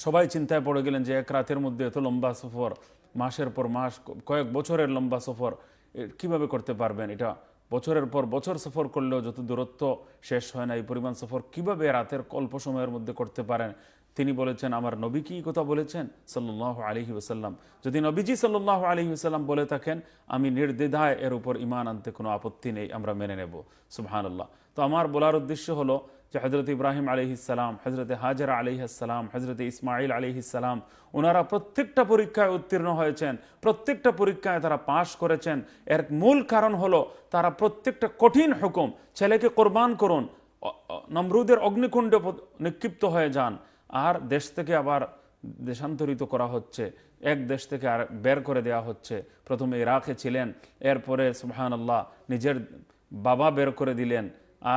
সবাই চিন্তায় পড়ে গেলেন যে এক রাতের মধ্যে এত লম্বা সফর মাসের পর মাস কয়েক বছরের লম্বা সফর কিভাবে করতে পারবেন এটা বছরের পর বছর সফর করলেও যত দূরত্ব শেষ হয় না এই পরিমাণ সফর কিভাবে রাতের অল্প সময়ের মধ্যে করতে পারেন তিনি বলেছেন আমার নবী কি কথা বলেছেন সাল্লাহ আলহি ওসাল্লাম যদি নবীজি সাল্লাহ আলহি ওসাল্লাম বলে থাকেন আমি নির্দ্বিধায় এর উপর ইমান আনতে কোনো আপত্তি নেই আমরা মেনে নেব সুবহানাল্লাহ তো আমার বলার উদ্দেশ্য হলো যে হজরত ইব্রাহিম আলহিসাল্লাম হজরত হাজার আলহিসাল্লাম হজরত ইসমাইল আলহিসাল্লাম ওনারা প্রত্যেকটা পরীক্ষায় উত্তীর্ণ হয়েছেন প্রত্যেকটা পরীক্ষায় তারা পাশ করেছেন এর মূল কারণ হলো তারা প্রত্যেকটা কঠিন হুকুম ছেলেকে কোরবান করুন নমরুদের অগ্নিকুণ্ড নিক্ষিপ্ত হয়ে যান আর দেশ থেকে আবার দেশান্তরিত করা হচ্ছে এক দেশ থেকে আর বের করে দেয়া হচ্ছে প্রথমে ইরাকে ছিলেন এরপরে সুবহানাল্লাহ নিজের বাবা বের করে দিলেন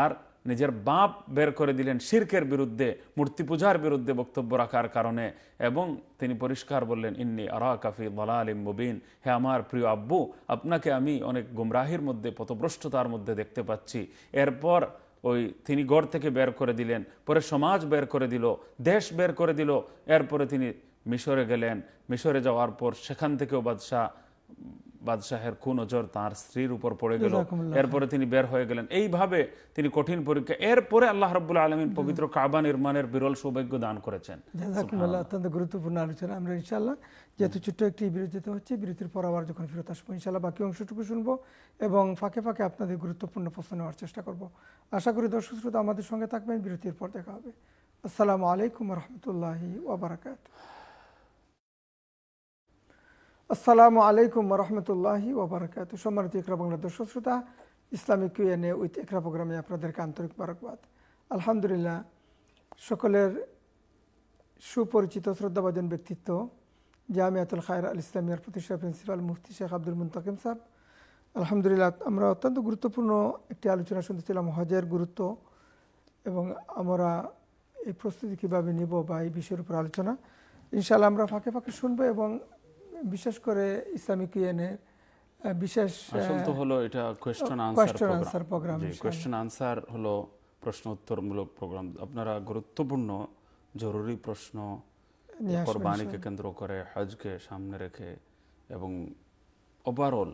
আর নিজের বাপ বের করে দিলেন শির্কের বিরুদ্ধে মূর্তি পূজার বিরুদ্ধে বক্তব্য রাখার কারণে এবং তিনি পরিষ্কার বললেন ইন্নি আরা কাফি আলিম মুবিন হে আমার প্রিয় আব্বু আপনাকে আমি অনেক গুমরাহির মধ্যে পথভ্রষ্টতার মধ্যে দেখতে পাচ্ছি এরপর ওই তিনি ঘর থেকে বের করে দিলেন পরে সমাজ বের করে দিল দেশ বের করে দিল এরপরে তিনি মিশরে গেলেন মিশরে যাওয়ার পর সেখান থেকেও বাদশাহ বাদশাহের খুন অজর তার স্ত্রীর উপর পড়ে গেল এরপরে তিনি বের হয়ে গেলেন এইভাবে তিনি কঠিন পরীক্ষা এরপরে আল্লাহ রবুল্লা আলমিন পবিত্র কাবা নির্মাণের বিরল সৌভাগ্য দান করেছেন অত্যন্ত গুরুত্বপূর্ণ আলোচনা আমরা ইনশাল্লাহ যেহেতু ছোট্ট একটি বিরতিতে হচ্ছে বিরতির পর আবার যখন ফেরত আসবো ইনশাল্লাহ বাকি অংশটুকু শুনবো এবং ফাঁকে ফাঁকে আপনাদের গুরুত্বপূর্ণ প্রশ্ন নেওয়ার চেষ্টা করব আশা করি দর্শক শ্রোতা আমাদের সঙ্গে থাকবেন বিরতির পর দেখা হবে আসসালামু আলাইকুম রহমতুল্লাহ ওবরাকাত আসসালামু আলাইকুম রহমতুল্লাহি ওবরাকাত সম্মানিত ইকরা বাংলা দর্শক শ্রোতা ইসলামিক এ উইথ একরা প্রোগ্রামে আপনাদেরকে আন্তরিক মারকবাদ আলহামদুলিল্লাহ সকলের সুপরিচিত শ্রদ্ধাভাজন ব্যক্তিত্ব জামিয়াতুল খায়ের আল ইসলামিয়ার প্রতিষ্ঠা প্রিন্সিপাল মুফতি শেখ আব্দুল মুন্তাকিম সাহ আলহামদুলিল্লাহ আমরা অত্যন্ত গুরুত্বপূর্ণ একটি আলোচনা শুনতেছিলাম হজের গুরুত্ব এবং আমরা এই প্রস্তুতি কীভাবে নিব বা এই বিষয়ের উপর আলোচনা ইনশাআল্লাহ আমরা ফাঁকে ফাঁকে শুনবো এবং বিশেষ করে ইসলামিক ইউনিয়নের বিশেষ আসল তো হলো এটা question answer programme question answer হলো প্রশ্ন উত্তরমূলক প্রোগ্রাম আপনারা গুরুত্বপূর্ণ জরুরি প্রশ্ন কোরবানিকে কেন্দ্র করে হজকে সামনে রেখে এবং ওভারঅল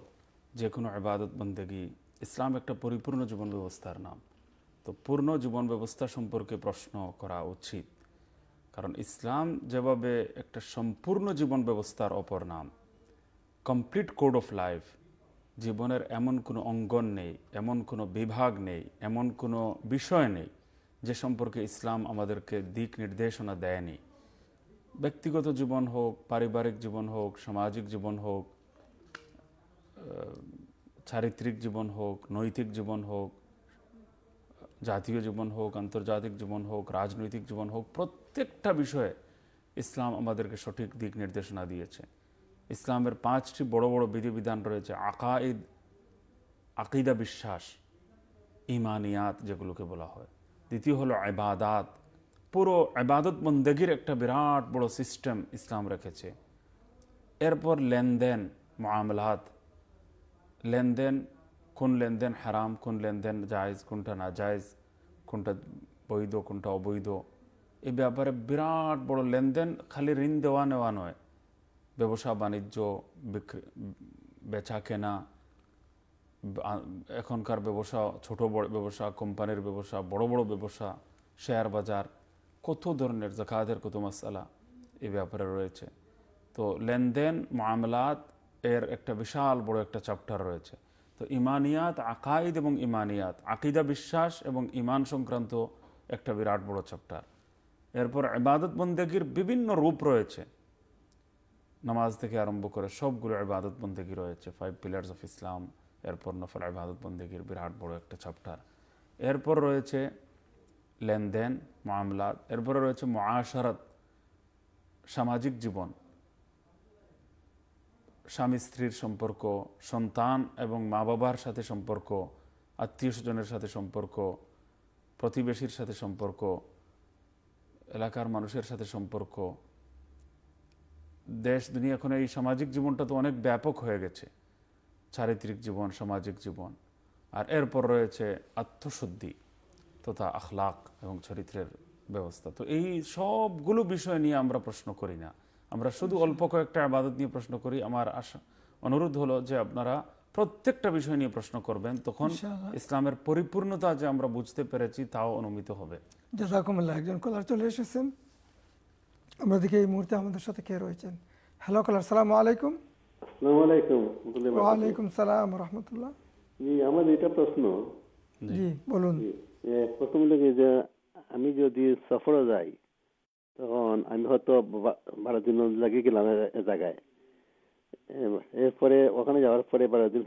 যে কোনো আবাদত বন্দেগি ইসলাম একটা পরিপূর্ণ জীবন ব্যবস্থার নাম তো পূর্ণ জীবন ব্যবস্থা সম্পর্কে প্রশ্ন করা উচিত কারণ ইসলাম যেভাবে একটা সম্পূর্ণ জীবন ব্যবস্থার অপর নাম কমপ্লিট কোড অফ লাইফ জীবনের এমন কোনো অঙ্গন নেই এমন কোনো বিভাগ নেই এমন কোনো বিষয় নেই যে সম্পর্কে ইসলাম আমাদেরকে দিক নির্দেশনা দেয়নি ব্যক্তিগত জীবন হোক পারিবারিক জীবন হোক সামাজিক জীবন হোক চারিত্রিক জীবন হোক নৈতিক জীবন হোক জাতীয় জীবন হোক আন্তর্জাতিক জীবন হোক রাজনৈতিক জীবন হোক প্রত্যেকটা বিষয়ে ইসলাম আমাদেরকে সঠিক দিক নির্দেশনা দিয়েছে ইসলামের পাঁচটি বড় বড় বিধিবিধান রয়েছে আকাইদ আকিদা বিশ্বাস ইমানিয়াত যেগুলোকে বলা হয় দ্বিতীয় হলো আবাদাত পুরো আবাদত মন্দেগির একটা বিরাট বড় সিস্টেম ইসলাম রেখেছে এরপর লেনদেন মামলাত লেনদেন কোন লেনদেন হারাম কোন লেনদেন জায়জ কোনটা না জায়জ কোনটা বৈধ কোনটা অবৈধ এই ব্যাপারে বিরাট বড় লেনদেন খালি ঋণ দেওয়া নেওয়া নয় ব্যবসা বাণিজ্য বিক্রি বেচা কেনা এখনকার ব্যবসা ছোট বড় ব্যবসা কোম্পানির ব্যবসা বড় বড় ব্যবসা শেয়ার বাজার কত ধরনের জাকাতের কত মশালা এ ব্যাপারে রয়েছে তো লেনদেন মামলাত এর একটা বিশাল বড় একটা চ্যাপ্টার রয়েছে তো ইমানিয়াত আকাইদ এবং ইমানিয়াত আকিদা বিশ্বাস এবং ইমান সংক্রান্ত একটা বিরাট বড় চ্যাপ্টার এরপর ইবাদত বন্দেগীর বিভিন্ন রূপ রয়েছে নামাজ থেকে আরম্ভ করে সবগুলো ইবাদত বন্দেগী রয়েছে ফাইভ পিলার্স অফ ইসলাম এরপর নফল ইবাদত বন্দেগীর বিরাট বড় একটা চ্যাপ্টার এরপর রয়েছে লেনদেন মামলাত এরপরে রয়েছে মহাশরত সামাজিক জীবন স্বামী স্ত্রীর সম্পর্ক সন্তান এবং মা বাবার সাথে সম্পর্ক আত্মীয় স্বজনের সাথে সম্পর্ক প্রতিবেশীর সাথে সম্পর্ক এলাকার মানুষের সাথে সম্পর্ক দেশ দুনিয়া এখন এই সামাজিক জীবনটা তো অনেক ব্যাপক হয়ে গেছে চারিত্রিক জীবন সামাজিক জীবন আর এরপর রয়েছে আত্মশুদ্ধি তথা আখলাক এবং চরিত্রের ব্যবস্থা তো এই সবগুলো বিষয় নিয়ে আমরা প্রশ্ন করি না আমরা শুধু অল্প কয়েকটা আবাদত নিয়ে প্রশ্ন করি আমার আশা অনুরোধ হলো যে আপনারা প্রত্যেকটা বিষয় নিয়ে প্রশ্ন করবেন তখন ইসলামের পরিপূর্ণতা যে আমরা বুঝতে পেরেছি তাও অনুমিত হবে একজন কলার চলে এসেছেন আমরা দেখি এই মুহূর্তে আমাদের সাথে কে রয়েছেন হ্যালো কলার সালাম আলাইকুম ওয়ালাইকুম সালাম রহমতুল্লাহ জি আমার এটা প্রশ্ন জি বলুন প্রথম যে আমি যদি সফরে যাই তখন আমি হয়তো বারো দিন লাগে গেলাম জায়গায় এরপরে ওখানে যাওয়ার পরে বারো দিন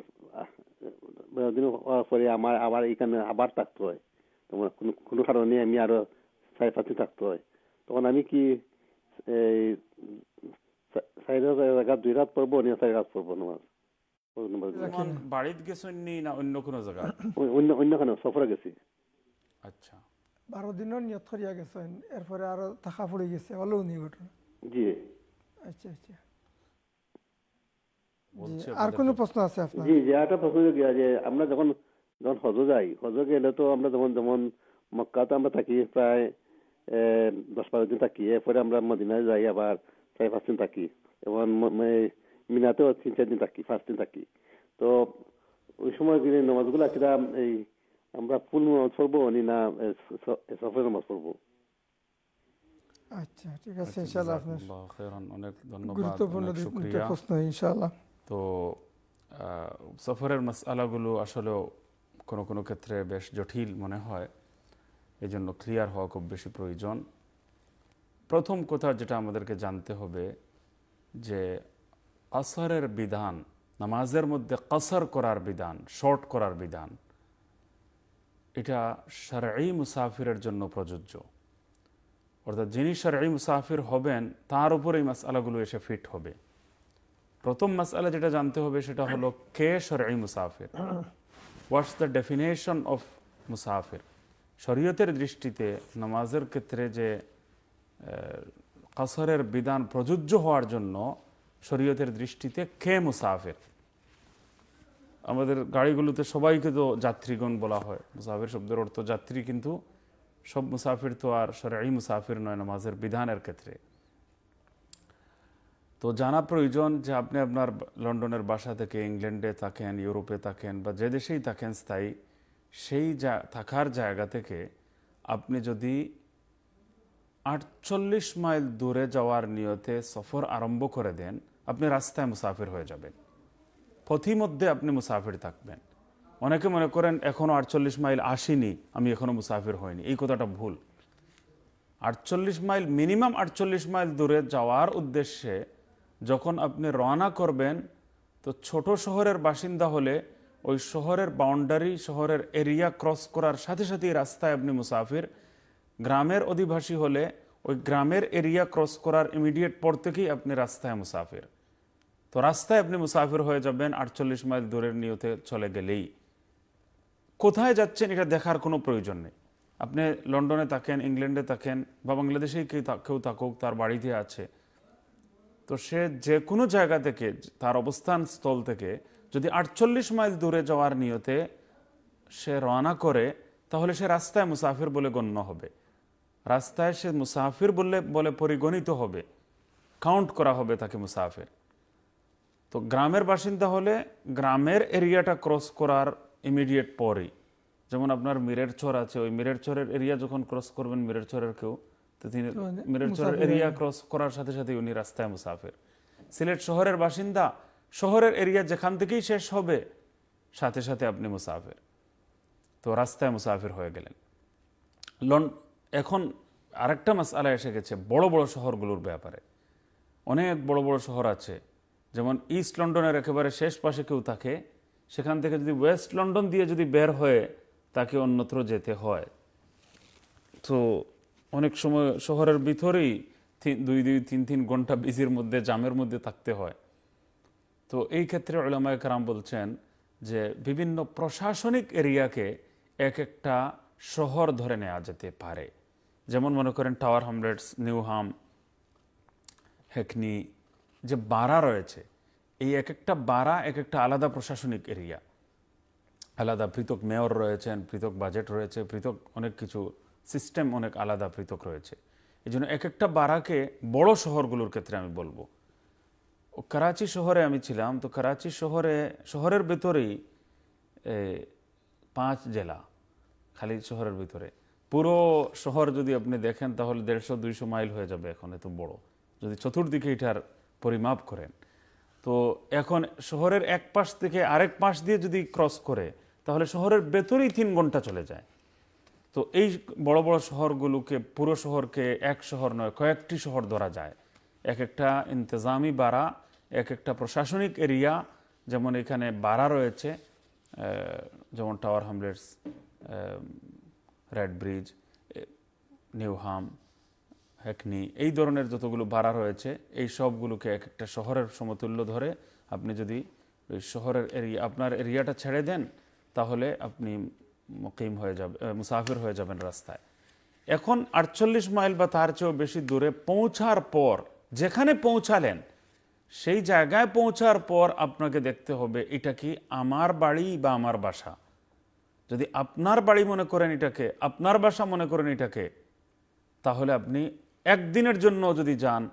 বারো দিন হওয়ার পরে আমার আবার এখানে আবার থাকতে হয় তোমার কোনো কোনো কারণে আমি আরো সাড়ে পাঁচে থাকতে হয় তখন আমি কি এই সাড়ে জায়গা দুই রাত পড়বো না চারি রাত পড়বো নামাজ বাড়িতে গেছেন না অন্য কোনো জায়গা অন্য অন্যখানে কোনো সফরে গেছি আচ্ছা বারো দিনের নিয়ত করিয়া গেছেন এরপরে আরো থাকা পড়ে গেছে হলো উনি ঘটনা জি আচ্ছা আচ্ছা আর কোন প্রশ্ন আছে আপনার জি জি একটা প্রশ্ন যে আমরা যখন যখন হজ যাই হজ গেলে তো আমরা যখন যেমন মক্কাতে আমরা থাকি প্রায় দশ বারো দিন থাকি এরপরে আমরা মদিনায় যাই আবার প্রায় পাঁচ দিন থাকি এবং মিনাতেও তিন চার দিন থাকি পাঁচ দিন থাকি তো ওই সময় নমাজগুলো কিনা এই আমরা পূর্ণ পড়ব অনি না সফরের মাস পড়ব আচ্ছা ঠিক আছে আচ্ছা, ইনশাআল্লাহ আপনার অনেক ধন্যবাদ গুরুত্বপূর্ণ প্রশ্ন ইনশাআল্লাহ তো সফরের মাসআলাগুলো আসলে কোনো কোনো ক্ষেত্রে বেশ জটিল মনে হয় এই জন্য ক্লিয়ার হওয়া খুব বেশি প্রয়োজন প্রথম কথা যেটা আমাদেরকে জানতে হবে যে আসরের বিধান নামাজের মধ্যে কাসার করার বিধান শর্ট করার বিধান এটা সারাই মুসাফিরের জন্য প্রযোজ্য অর্থাৎ যিনি সারাই মুসাফির হবেন তার উপর এই মাসালাগুলো এসে ফিট হবে প্রথম মাসালা যেটা জানতে হবে সেটা হলো কে সারাই মুসাফির হোয়াটস দ্য ডেফিনেশন অফ মুসাফির শরীয়তের দৃষ্টিতে নামাজের ক্ষেত্রে যে কাসরের বিধান প্রযোজ্য হওয়ার জন্য শরীয়তের দৃষ্টিতে কে মুসাফির আমাদের গাড়িগুলোতে সবাইকে তো যাত্রীগণ বলা হয় মুসাফির শব্দের অর্থ যাত্রী কিন্তু সব মুসাফির তো আর সরাই মুসাফির নয় নামাজের বিধানের ক্ষেত্রে তো জানা প্রয়োজন যে আপনি আপনার লন্ডনের বাসা থেকে ইংল্যান্ডে থাকেন ইউরোপে থাকেন বা যে দেশেই থাকেন স্থায়ী সেই যা থাকার জায়গা থেকে আপনি যদি আটচল্লিশ মাইল দূরে যাওয়ার নিয়তে সফর আরম্ভ করে দেন আপনি রাস্তায় মুসাফির হয়ে যাবেন পথিমধ্যে আপনি মুসাফির থাকবেন অনেকে মনে করেন এখনও আটচল্লিশ মাইল আসিনি আমি এখনও মুসাফির হয়নি এই কথাটা ভুল আটচল্লিশ মাইল মিনিমাম আটচল্লিশ মাইল দূরে যাওয়ার উদ্দেশ্যে যখন আপনি রওনা করবেন তো ছোট শহরের বাসিন্দা হলে ওই শহরের বাউন্ডারি শহরের এরিয়া ক্রস করার সাথে সাথেই রাস্তায় আপনি মুসাফির গ্রামের অধিবাসী হলে ওই গ্রামের এরিয়া ক্রস করার ইমিডিয়েট পর থেকেই আপনি রাস্তায় মুসাফির তো রাস্তায় আপনি মুসাফির হয়ে যাবেন আটচল্লিশ মাইল দূরের নিয়তে চলে গেলেই কোথায় যাচ্ছেন এটা দেখার কোনো প্রয়োজন নেই আপনি লন্ডনে থাকেন ইংল্যান্ডে থাকেন বা বাংলাদেশেই কেউ কেউ থাকুক তার বাড়িতে আছে তো সে যে কোনো জায়গা থেকে তার অবস্থান স্থল থেকে যদি আটচল্লিশ মাইল দূরে যাওয়ার নিয়তে সে রওনা করে তাহলে সে রাস্তায় মুসাফির বলে গণ্য হবে রাস্তায় সে মুসাফির বলে বলে পরিগণিত হবে কাউন্ট করা হবে তাকে মুসাফির তো গ্রামের বাসিন্দা হলে গ্রামের এরিয়াটা ক্রস করার ইমিডিয়েট পরই যেমন আপনার মিরের চর আছে ওই মিরের চরের এরিয়া যখন ক্রস করবেন মিরের চরের কেউ তো তিনি মিরের মানে চরের এরিয়া ক্রস করার সাথে সাথে উনি রাস্তায় মুসাফির সিলেট শহরের বাসিন্দা শহরের এরিয়া যেখান থেকেই শেষ হবে সাথে সাথে আপনি মুসাফির তো রাস্তায় মুসাফির হয়ে গেলেন লন এখন আরেকটা মাস আলায় এসে গেছে বড় বড় শহরগুলোর ব্যাপারে অনেক বড় বড় শহর আছে যেমন ইস্ট লন্ডনের একেবারে শেষ পাশে কেউ থাকে সেখান থেকে যদি ওয়েস্ট লন্ডন দিয়ে যদি বের হয়ে তাকে অন্যত্র যেতে হয় তো অনেক সময় শহরের ভিতরেই দুই দুই তিন তিন ঘন্টা বিজির মধ্যে জামের মধ্যে থাকতে হয় তো এই ক্ষেত্রে ওলামায় কারাম বলছেন যে বিভিন্ন প্রশাসনিক এরিয়াকে এক একটা শহর ধরে নেওয়া যেতে পারে যেমন মনে করেন টাওয়ার হামলেটস নিউহাম হেকনি যে বারা রয়েছে এই এক একটা বারা এক একটা আলাদা প্রশাসনিক এরিয়া আলাদা পৃথক মেয়র রয়েছেন পৃথক বাজেট রয়েছে পৃথক অনেক কিছু সিস্টেম অনেক আলাদা পৃথক রয়েছে এই জন্য এক একটা বারাকে বড় শহরগুলোর ক্ষেত্রে আমি বলবো করাচি শহরে আমি ছিলাম তো করাচি শহরে শহরের ভেতরেই পাঁচ জেলা খালি শহরের ভিতরে পুরো শহর যদি আপনি দেখেন তাহলে দেড়শো দুইশো মাইল হয়ে যাবে এখন এত বড় যদি চতুর্দিকে এটার পরিমাপ করেন তো এখন শহরের এক পাশ থেকে আরেক পাশ দিয়ে যদি ক্রস করে তাহলে শহরের ভেতরেই তিন ঘন্টা চলে যায় তো এই বড় বড় শহরগুলোকে পুরো শহরকে এক শহর নয় কয়েকটি শহর ধরা যায় এক একটা ইন্তজামি বাড়া এক একটা প্রশাসনিক এরিয়া যেমন এখানে বাড়া রয়েছে যেমন Tower Hamlets Redbridge Newham Hackney এই ধরনের যতগুলো ভাড়া রয়েছে এই সবগুলোকে এক একটা শহরের সমতুল্য ধরে আপনি যদি ওই শহরের এরিয়া আপনার এরিয়াটা ছেড়ে দেন তাহলে আপনি মকিম হয়ে যাবে মুসাফির হয়ে যাবেন রাস্তায় এখন আটচল্লিশ মাইল বা তার চেয়েও বেশি দূরে পৌঁছার পর যেখানে পৌঁছালেন সেই জায়গায় পৌঁছার পর আপনাকে দেখতে হবে এটা কি আমার বাড়ি বা আমার বাসা যদি আপনার বাড়ি মনে করেন এটাকে আপনার বাসা মনে করেন এটাকে তাহলে আপনি একদিনের জন্য যদি যান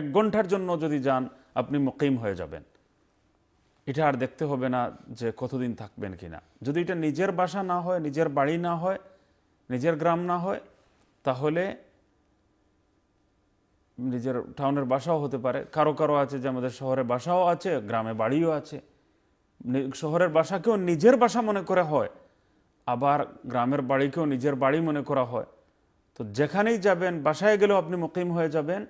এক ঘন্টার জন্য যদি যান আপনি মুকিম হয়ে যাবেন এটা আর দেখতে হবে না যে কতদিন থাকবেন কিনা যদি এটা নিজের বাসা না হয় নিজের বাড়ি না হয় নিজের গ্রাম না হয় তাহলে নিজের টাউনের বাসাও হতে পারে কারো কারো আছে যে আমাদের শহরে বাসাও আছে গ্রামে বাড়িও আছে শহরের বাসাকেও নিজের বাসা মনে করা হয় আবার গ্রামের বাড়িকেও নিজের বাড়ি মনে করা হয় তো যেখানেই যাবেন বাসায় গেলেও আপনি মুকিম হয়ে যাবেন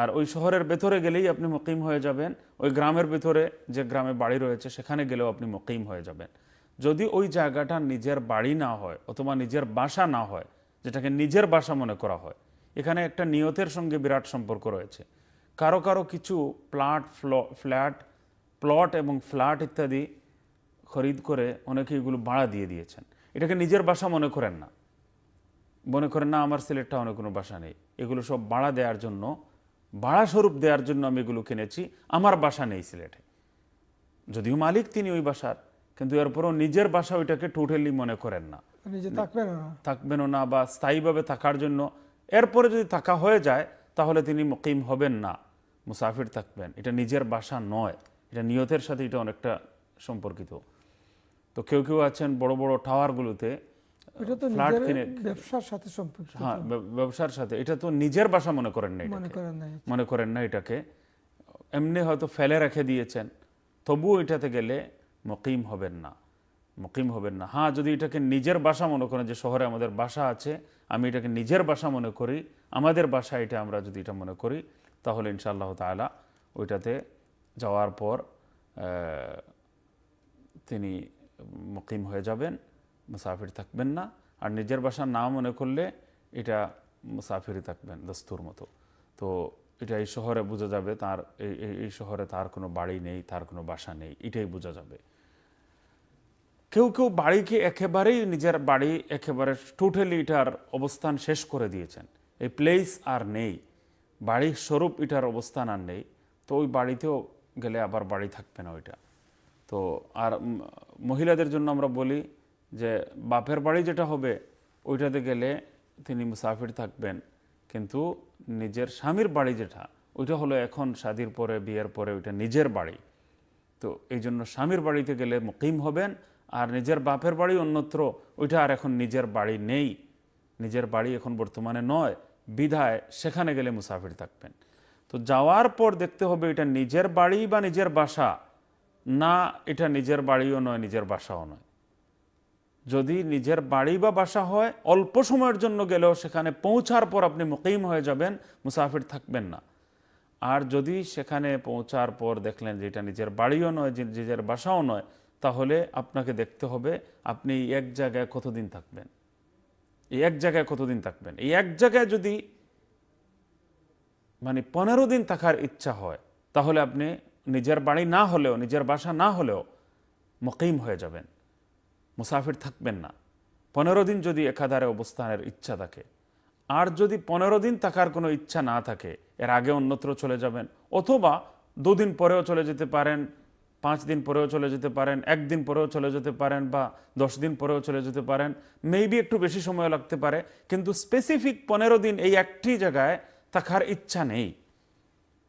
আর ওই শহরের ভেতরে গেলেই আপনি মুকিম হয়ে যাবেন ওই গ্রামের ভেতরে যে গ্রামে বাড়ি রয়েছে সেখানে গেলেও আপনি মুকিম হয়ে যাবেন যদি ওই জায়গাটা নিজের বাড়ি না হয় অথবা নিজের বাসা না হয় যেটাকে নিজের বাসা মনে করা হয় এখানে একটা নিয়তের সঙ্গে বিরাট সম্পর্ক রয়েছে কারো কারো কিছু প্লাট ফ্ল্যাট প্লট এবং ফ্ল্যাট ইত্যাদি খরিদ করে অনেকে এগুলো ভাড়া দিয়ে দিয়েছেন এটাকে নিজের বাসা মনে করেন না মনে করেন না আমার সিলেটটা অনেক কোনো বাসা নেই এগুলো সব বাড়া দেওয়ার জন্য বাড়া স্বরূপ দেওয়ার জন্য আমি এগুলো কিনেছি আমার বাসা নেই সিলেটে যদিও মালিক তিনি ওই বাসার কিন্তু এরপরও নিজের বাসা ওইটাকে টোটালি মনে করেন না থাকবেনও না বা স্থায়ীভাবে থাকার জন্য এরপরে যদি থাকা হয়ে যায় তাহলে তিনি মুকিম হবেন না মুসাফির থাকবেন এটা নিজের বাসা নয় এটা নিয়তের সাথে এটা অনেকটা সম্পর্কিত তো কেউ কেউ আছেন বড় বড় টাওয়ারগুলোতে হ্যাঁ, ব্যবসার সাথে এটা তো নিজের বাসা মনে করেন না মনে করেন না মনে করেন না এটাকে এমনি হয়তো ফেলে রেখে দিয়েছেন তবুও এটাতে গেলে মকিম হবেন না মকিম হবেন না হ্যাঁ যদি এটাকে নিজের বাসা মনে করেন যে শহরে আমাদের বাসা আছে আমি এটাকে নিজের বাসা মনে করি আমাদের বাসা এটা আমরা যদি এটা মনে করি তাহলে ইনশাআল্লাহ তালা ওইটাতে যাওয়ার পর তিনি মকিম হয়ে যাবেন মুসাফির থাকবেন না আর নিজের বাসার না মনে করলে এটা মুসাফিরই থাকবেন দস্তুর মতো তো এটা এই শহরে বোঝা যাবে তার এই শহরে তার কোনো বাড়ি নেই তার কোনো বাসা নেই এটাই বোঝা যাবে কেউ কেউ বাড়িকে একেবারেই নিজের বাড়ি একেবারে টোটালি এটার অবস্থান শেষ করে দিয়েছেন এই প্লেস আর নেই বাড়ির স্বরূপ এটার অবস্থান আর নেই তো ওই বাড়িতেও গেলে আবার বাড়ি থাকবে না ওইটা তো আর মহিলাদের জন্য আমরা বলি যে বাপের বাড়ি যেটা হবে ওইটাতে গেলে তিনি মুসাফির থাকবেন কিন্তু নিজের স্বামীর বাড়ি যেটা ওইটা হলো এখন শাদির পরে বিয়ের পরে ওইটা নিজের বাড়ি তো এই জন্য স্বামীর বাড়িতে গেলে মুকিম হবেন আর নিজের বাপের বাড়ি অন্যত্র ওইটা আর এখন নিজের বাড়ি নেই নিজের বাড়ি এখন বর্তমানে নয় বিধায় সেখানে গেলে মুসাফির থাকবেন তো যাওয়ার পর দেখতে হবে এটা নিজের বাড়ি বা নিজের বাসা না এটা নিজের বাড়িও নয় নিজের বাসাও নয় যদি নিজের বাড়ি বা বাসা হয় অল্প সময়ের জন্য গেলেও সেখানে পৌঁছার পর আপনি মুকিম হয়ে যাবেন মুসাফির থাকবেন না আর যদি সেখানে পৌঁছার পর দেখলেন যে এটা নিজের বাড়িও নয় নিজের বাসাও নয় তাহলে আপনাকে দেখতে হবে আপনি এক জায়গায় কতদিন থাকবেন এই এক জায়গায় কতদিন থাকবেন এই এক জায়গায় যদি মানে পনেরো দিন থাকার ইচ্ছা হয় তাহলে আপনি নিজের বাড়ি না হলেও নিজের বাসা না হলেও মকিম হয়ে যাবেন মুসাফির থাকবেন না পনেরো দিন যদি একাধারে অবস্থানের ইচ্ছা থাকে আর যদি পনেরো দিন থাকার কোনো ইচ্ছা না থাকে এর আগে অন্যত্র চলে যাবেন অথবা দুদিন পরেও চলে যেতে পারেন পাঁচ দিন পরেও চলে যেতে পারেন একদিন পরেও চলে যেতে পারেন বা দশ দিন পরেও চলে যেতে পারেন মেবি একটু বেশি সময় লাগতে পারে কিন্তু স্পেসিফিক পনেরো দিন এই একটি জায়গায় থাকার ইচ্ছা নেই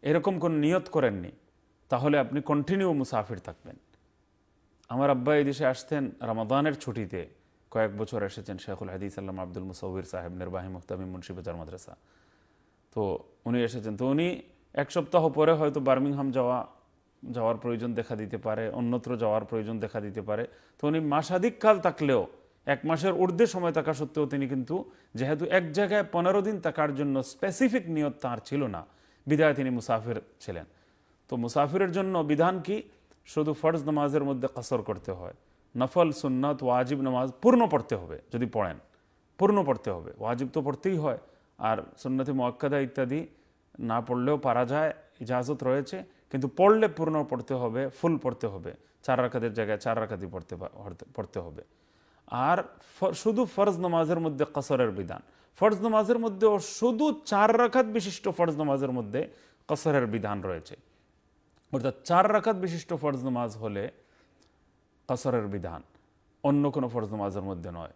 এরকম কোন নিয়ত করেননি তাহলে আপনি কন্টিনিউ মুসাফির থাকবেন আমার আব্বা এই দেশে আসতেন রামাদানের ছুটিতে কয়েক বছর এসেছেন শেখুল হাদিস সাল্লাম আব্দুল মুসৌর সাহেব নির্বাহী মুহতামি মুন্সিবাজার মাদ্রাসা তো উনি এসেছেন তো উনি এক সপ্তাহ পরে হয়তো বার্মিংহাম যাওয়া যাওয়ার প্রয়োজন দেখা দিতে পারে অন্যত্র যাওয়ার প্রয়োজন দেখা দিতে পারে তো উনি মাসাধিক কাল থাকলেও এক মাসের ঊর্ধ্বে সময় থাকা সত্ত্বেও তিনি কিন্তু যেহেতু এক জায়গায় পনেরো দিন থাকার জন্য স্পেসিফিক নিয়ত তাঁর ছিল না বিদায় তিনি মুসাফির ছিলেন তো মুসাফিরের জন্য বিধান কি শুধু ফরজ নামাজের মধ্যে কাসর করতে হয় নফল সুন্নাত ওয়াজিব নামাজ পূর্ণ পড়তে হবে যদি পড়েন পূর্ণ পড়তে হবে ওয়াজিব তো পড়তেই হয় আর সুন্নতি মোয়াক্কাদা ইত্যাদি না পড়লেও পারা যায় ইজাজত রয়েছে কিন্তু পড়লে পূর্ণ পড়তে হবে ফুল পড়তে হবে চার রাখাদের জায়গায় চার রাখাদি পড়তে পড়তে হবে আর শুধু ফরজ নামাজের মধ্যে কসরের বিধান ফরজ নামাজের মধ্যেও শুধু চার রাখাত বিশিষ্ট ফরজ নামাজের মধ্যে কসরের বিধান রয়েছে অর্থাৎ চার রাখাত বিশিষ্ট ফরজ নামাজ হলে কাসরের বিধান অন্য কোনো ফরজ নামাজের মধ্যে নয়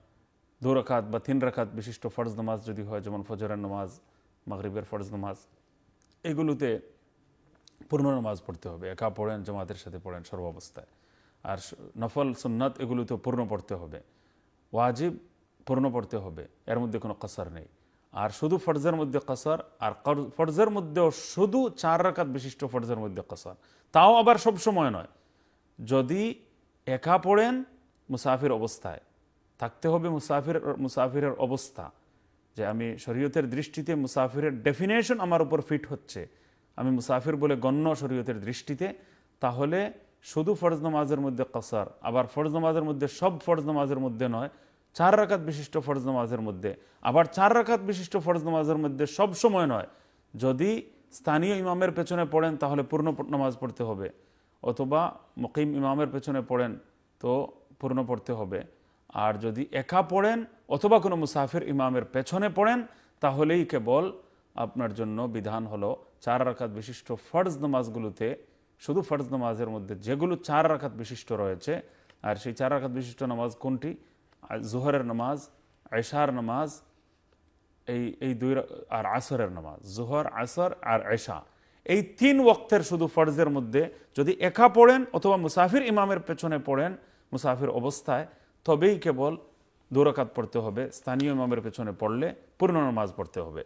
দু রাখাত বা তিন রাখাত বিশিষ্ট ফরজ নামাজ যদি হয় যেমন ফজরের নামাজ মাগরিবের ফরজ নামাজ এগুলোতে পূর্ণ নামাজ পড়তে হবে একা পড়েন জামাতের সাথে পড়েন সর্বাবস্থায় আর নফল সুন্নাত এগুলোতেও পূর্ণ পড়তে হবে ওয়াজিব পূর্ণ পড়তে হবে এর মধ্যে কোনো কাসার নেই আর শুধু ফরজের মধ্যে কসর আর ফরজের মধ্যেও শুধু চার রাকাত বিশিষ্ট ফরজের মধ্যে কসর তাও আবার সব সময় নয় যদি একা পড়েন মুসাফির অবস্থায় থাকতে হবে মুসাফির মুসাফিরের অবস্থা যে আমি শরীয়তের দৃষ্টিতে মুসাফিরের ডেফিনেশন আমার উপর ফিট হচ্ছে আমি মুসাফির বলে গণ্য শরীয়তের দৃষ্টিতে তাহলে শুধু ফরজ নামাজের মধ্যে কসর আবার ফরজ নামাজের মধ্যে সব ফরজ নামাজের মধ্যে নয় চার রাখাত বিশিষ্ট ফরজ নামাজের মধ্যে আবার চার রাখাত বিশিষ্ট ফরজ নামাজের মধ্যে সব সময় নয় যদি স্থানীয় ইমামের পেছনে পড়েন তাহলে পূর্ণ নামাজ পড়তে হবে অথবা মকিম ইমামের পেছনে পড়েন তো পূর্ণ পড়তে হবে আর যদি একা পড়েন অথবা কোনো মুসাফির ইমামের পেছনে পড়েন তাহলেই কেবল আপনার জন্য বিধান হলো চার রাখাত বিশিষ্ট ফরজ নামাজগুলোতে শুধু ফরজ নামাজের মধ্যে যেগুলো চার রাখাত বিশিষ্ট রয়েছে আর সেই চার রাখাত বিশিষ্ট নামাজ কোনটি জোহরের নামাজ আয়সার নামাজ এই এই দুই আর আসরের নামাজ জোহর আসর আর আয়সা এই তিন ওক্তের শুধু ফরজের মধ্যে যদি একা পড়েন অথবা মুসাফির ইমামের পেছনে পড়েন মুসাফির অবস্থায় তবেই কেবল দুরকাত পড়তে হবে স্থানীয় ইমামের পেছনে পড়লে পূর্ণ নামাজ পড়তে হবে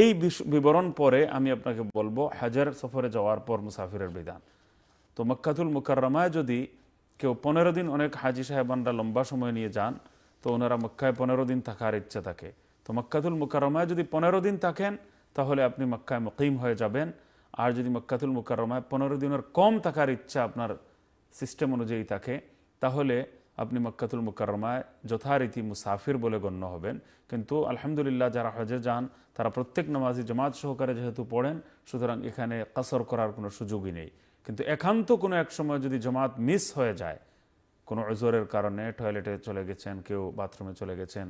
এই বিবরণ পরে আমি আপনাকে বলবো হাজার সফরে যাওয়ার পর মুসাফিরের বিধান তো মক্কাতুল মুকাররমায় যদি কেউ পনেরো দিন অনেক হাজি সাহেবানরা লম্বা সময় নিয়ে যান তো ওনারা মক্কায় পনেরো দিন থাকার ইচ্ছা থাকে তো মক্কাতুল মুকারমায় যদি পনেরো দিন থাকেন তাহলে আপনি মক্কায় মকিম হয়ে যাবেন আর যদি মক্কাতুল মুকারমায় পনেরো দিনের কম থাকার ইচ্ছা আপনার সিস্টেম অনুযায়ী থাকে তাহলে আপনি মক্কাতুল মুকারমায় যথারীতি মুসাফির বলে গণ্য হবেন কিন্তু আলহামদুলিল্লাহ যারা হজে যান তারা প্রত্যেক নামাজি জামাত সহকারে যেহেতু পড়েন সুতরাং এখানে কাসর করার কোনো সুযোগই নেই কিন্তু একান্ত কোনো এক সময় যদি জামাত মিস হয়ে যায় কোনো ওজোরের কারণে টয়লেটে চলে গেছেন কেউ বাথরুমে চলে গেছেন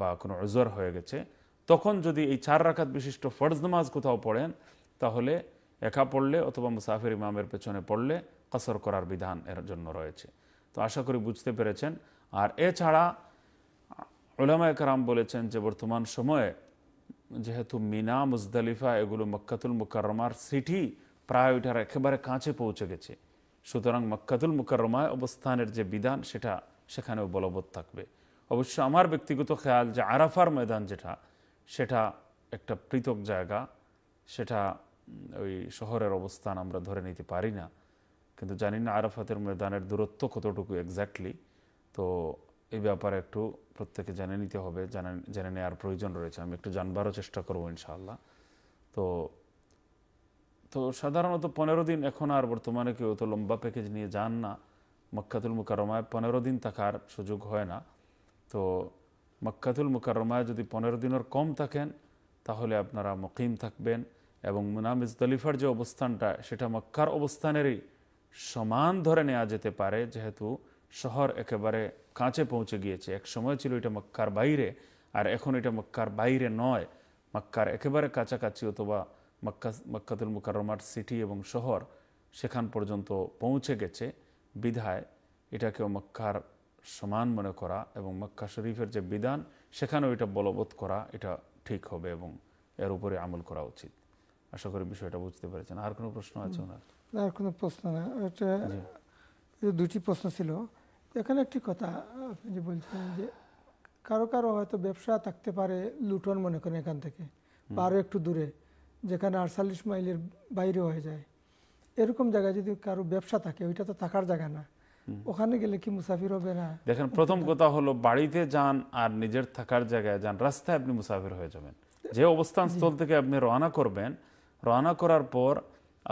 বা কোনো ওজোর হয়ে গেছে তখন যদি এই চার রাখাত বিশিষ্ট ফরজ নামাজ কোথাও পড়েন তাহলে একা পড়লে অথবা মুসাফির ইমামের পেছনে পড়লে কসর করার বিধান এর জন্য রয়েছে তো আশা করি বুঝতে পেরেছেন আর এছাড়া ওলামায় কারাম বলেছেন যে বর্তমান সময়ে যেহেতু মিনা মুজদালিফা এগুলো মক্কাতুল মুকারমার সিটি প্রায় ওইটার একেবারে কাছে পৌঁছে গেছে সুতরাং মক্কাতুল মুকাররমায় অবস্থানের যে বিধান সেটা সেখানেও বলবৎ থাকবে অবশ্য আমার ব্যক্তিগত খেয়াল যে আরাফার ময়দান যেটা সেটা একটা পৃথক জায়গা সেটা ওই শহরের অবস্থান আমরা ধরে নিতে পারি না কিন্তু জানি না আরাফাতের ময়দানের দূরত্ব কতটুকু এক্স্যাক্টলি তো এই ব্যাপারে একটু প্রত্যেকে জেনে নিতে হবে জেনে জেনে নেওয়ার প্রয়োজন রয়েছে আমি একটু জানবারও চেষ্টা করবো ইনশাআল্লাহ তো তো সাধারণত পনেরো দিন এখন আর বর্তমানে কেউ তো লম্বা প্যাকেজ নিয়ে যান না মক্কাতুল মুকারমায় পনেরো দিন থাকার সুযোগ হয় না তো মক্কাতুল মুকারমায় যদি পনেরো দিনের কম থাকেন তাহলে আপনারা মকিম থাকবেন এবং মুনামিজ দলিফার যে অবস্থানটা সেটা মক্কার অবস্থানেরই সমান ধরে নেওয়া যেতে পারে যেহেতু শহর একেবারে কাঁচে পৌঁছে গিয়েছে এক সময় ছিল এটা মক্কার বাইরে আর এখন এটা মক্কার বাইরে নয় মক্কার একেবারে কাছাকাছি অথবা মক্কা মক্কাতুল মুকাররমার সিটি এবং শহর সেখান পর্যন্ত পৌঁছে গেছে বিধায় এটাকেও মক্কার সমান মনে করা এবং মক্কা শরীফের যে বিধান সেখানেও এটা বলবৎ করা এটা ঠিক হবে এবং এর উপরে আমল করা উচিত আশা করি বিষয়টা বুঝতে পেরেছেন আর কোনো প্রশ্ন আছে ওনার আর কোনো প্রশ্ন না এটা দুটি প্রশ্ন ছিল এখানে একটি কথা আপনি যে বলছেন যে কারো কারো হয়তো ব্যবসা থাকতে পারে লুটন মনে করেন এখান থেকে বা আরও একটু দূরে যেখানে আটচল্লিশ মাইলের বাইরে হয়ে যায় এরকম জায়গায় যদি কারো ব্যবসা থাকে ওইটা তো থাকার জায়গা না ওখানে গেলে কি মুসাফির হবে না দেখেন প্রথম কথা হলো বাড়িতে যান আর নিজের থাকার জায়গায় যান রাস্তায় আপনি মুসাফির হয়ে যাবেন যে অবস্থান স্থল থেকে আপনি রওনা করবেন রওনা করার পর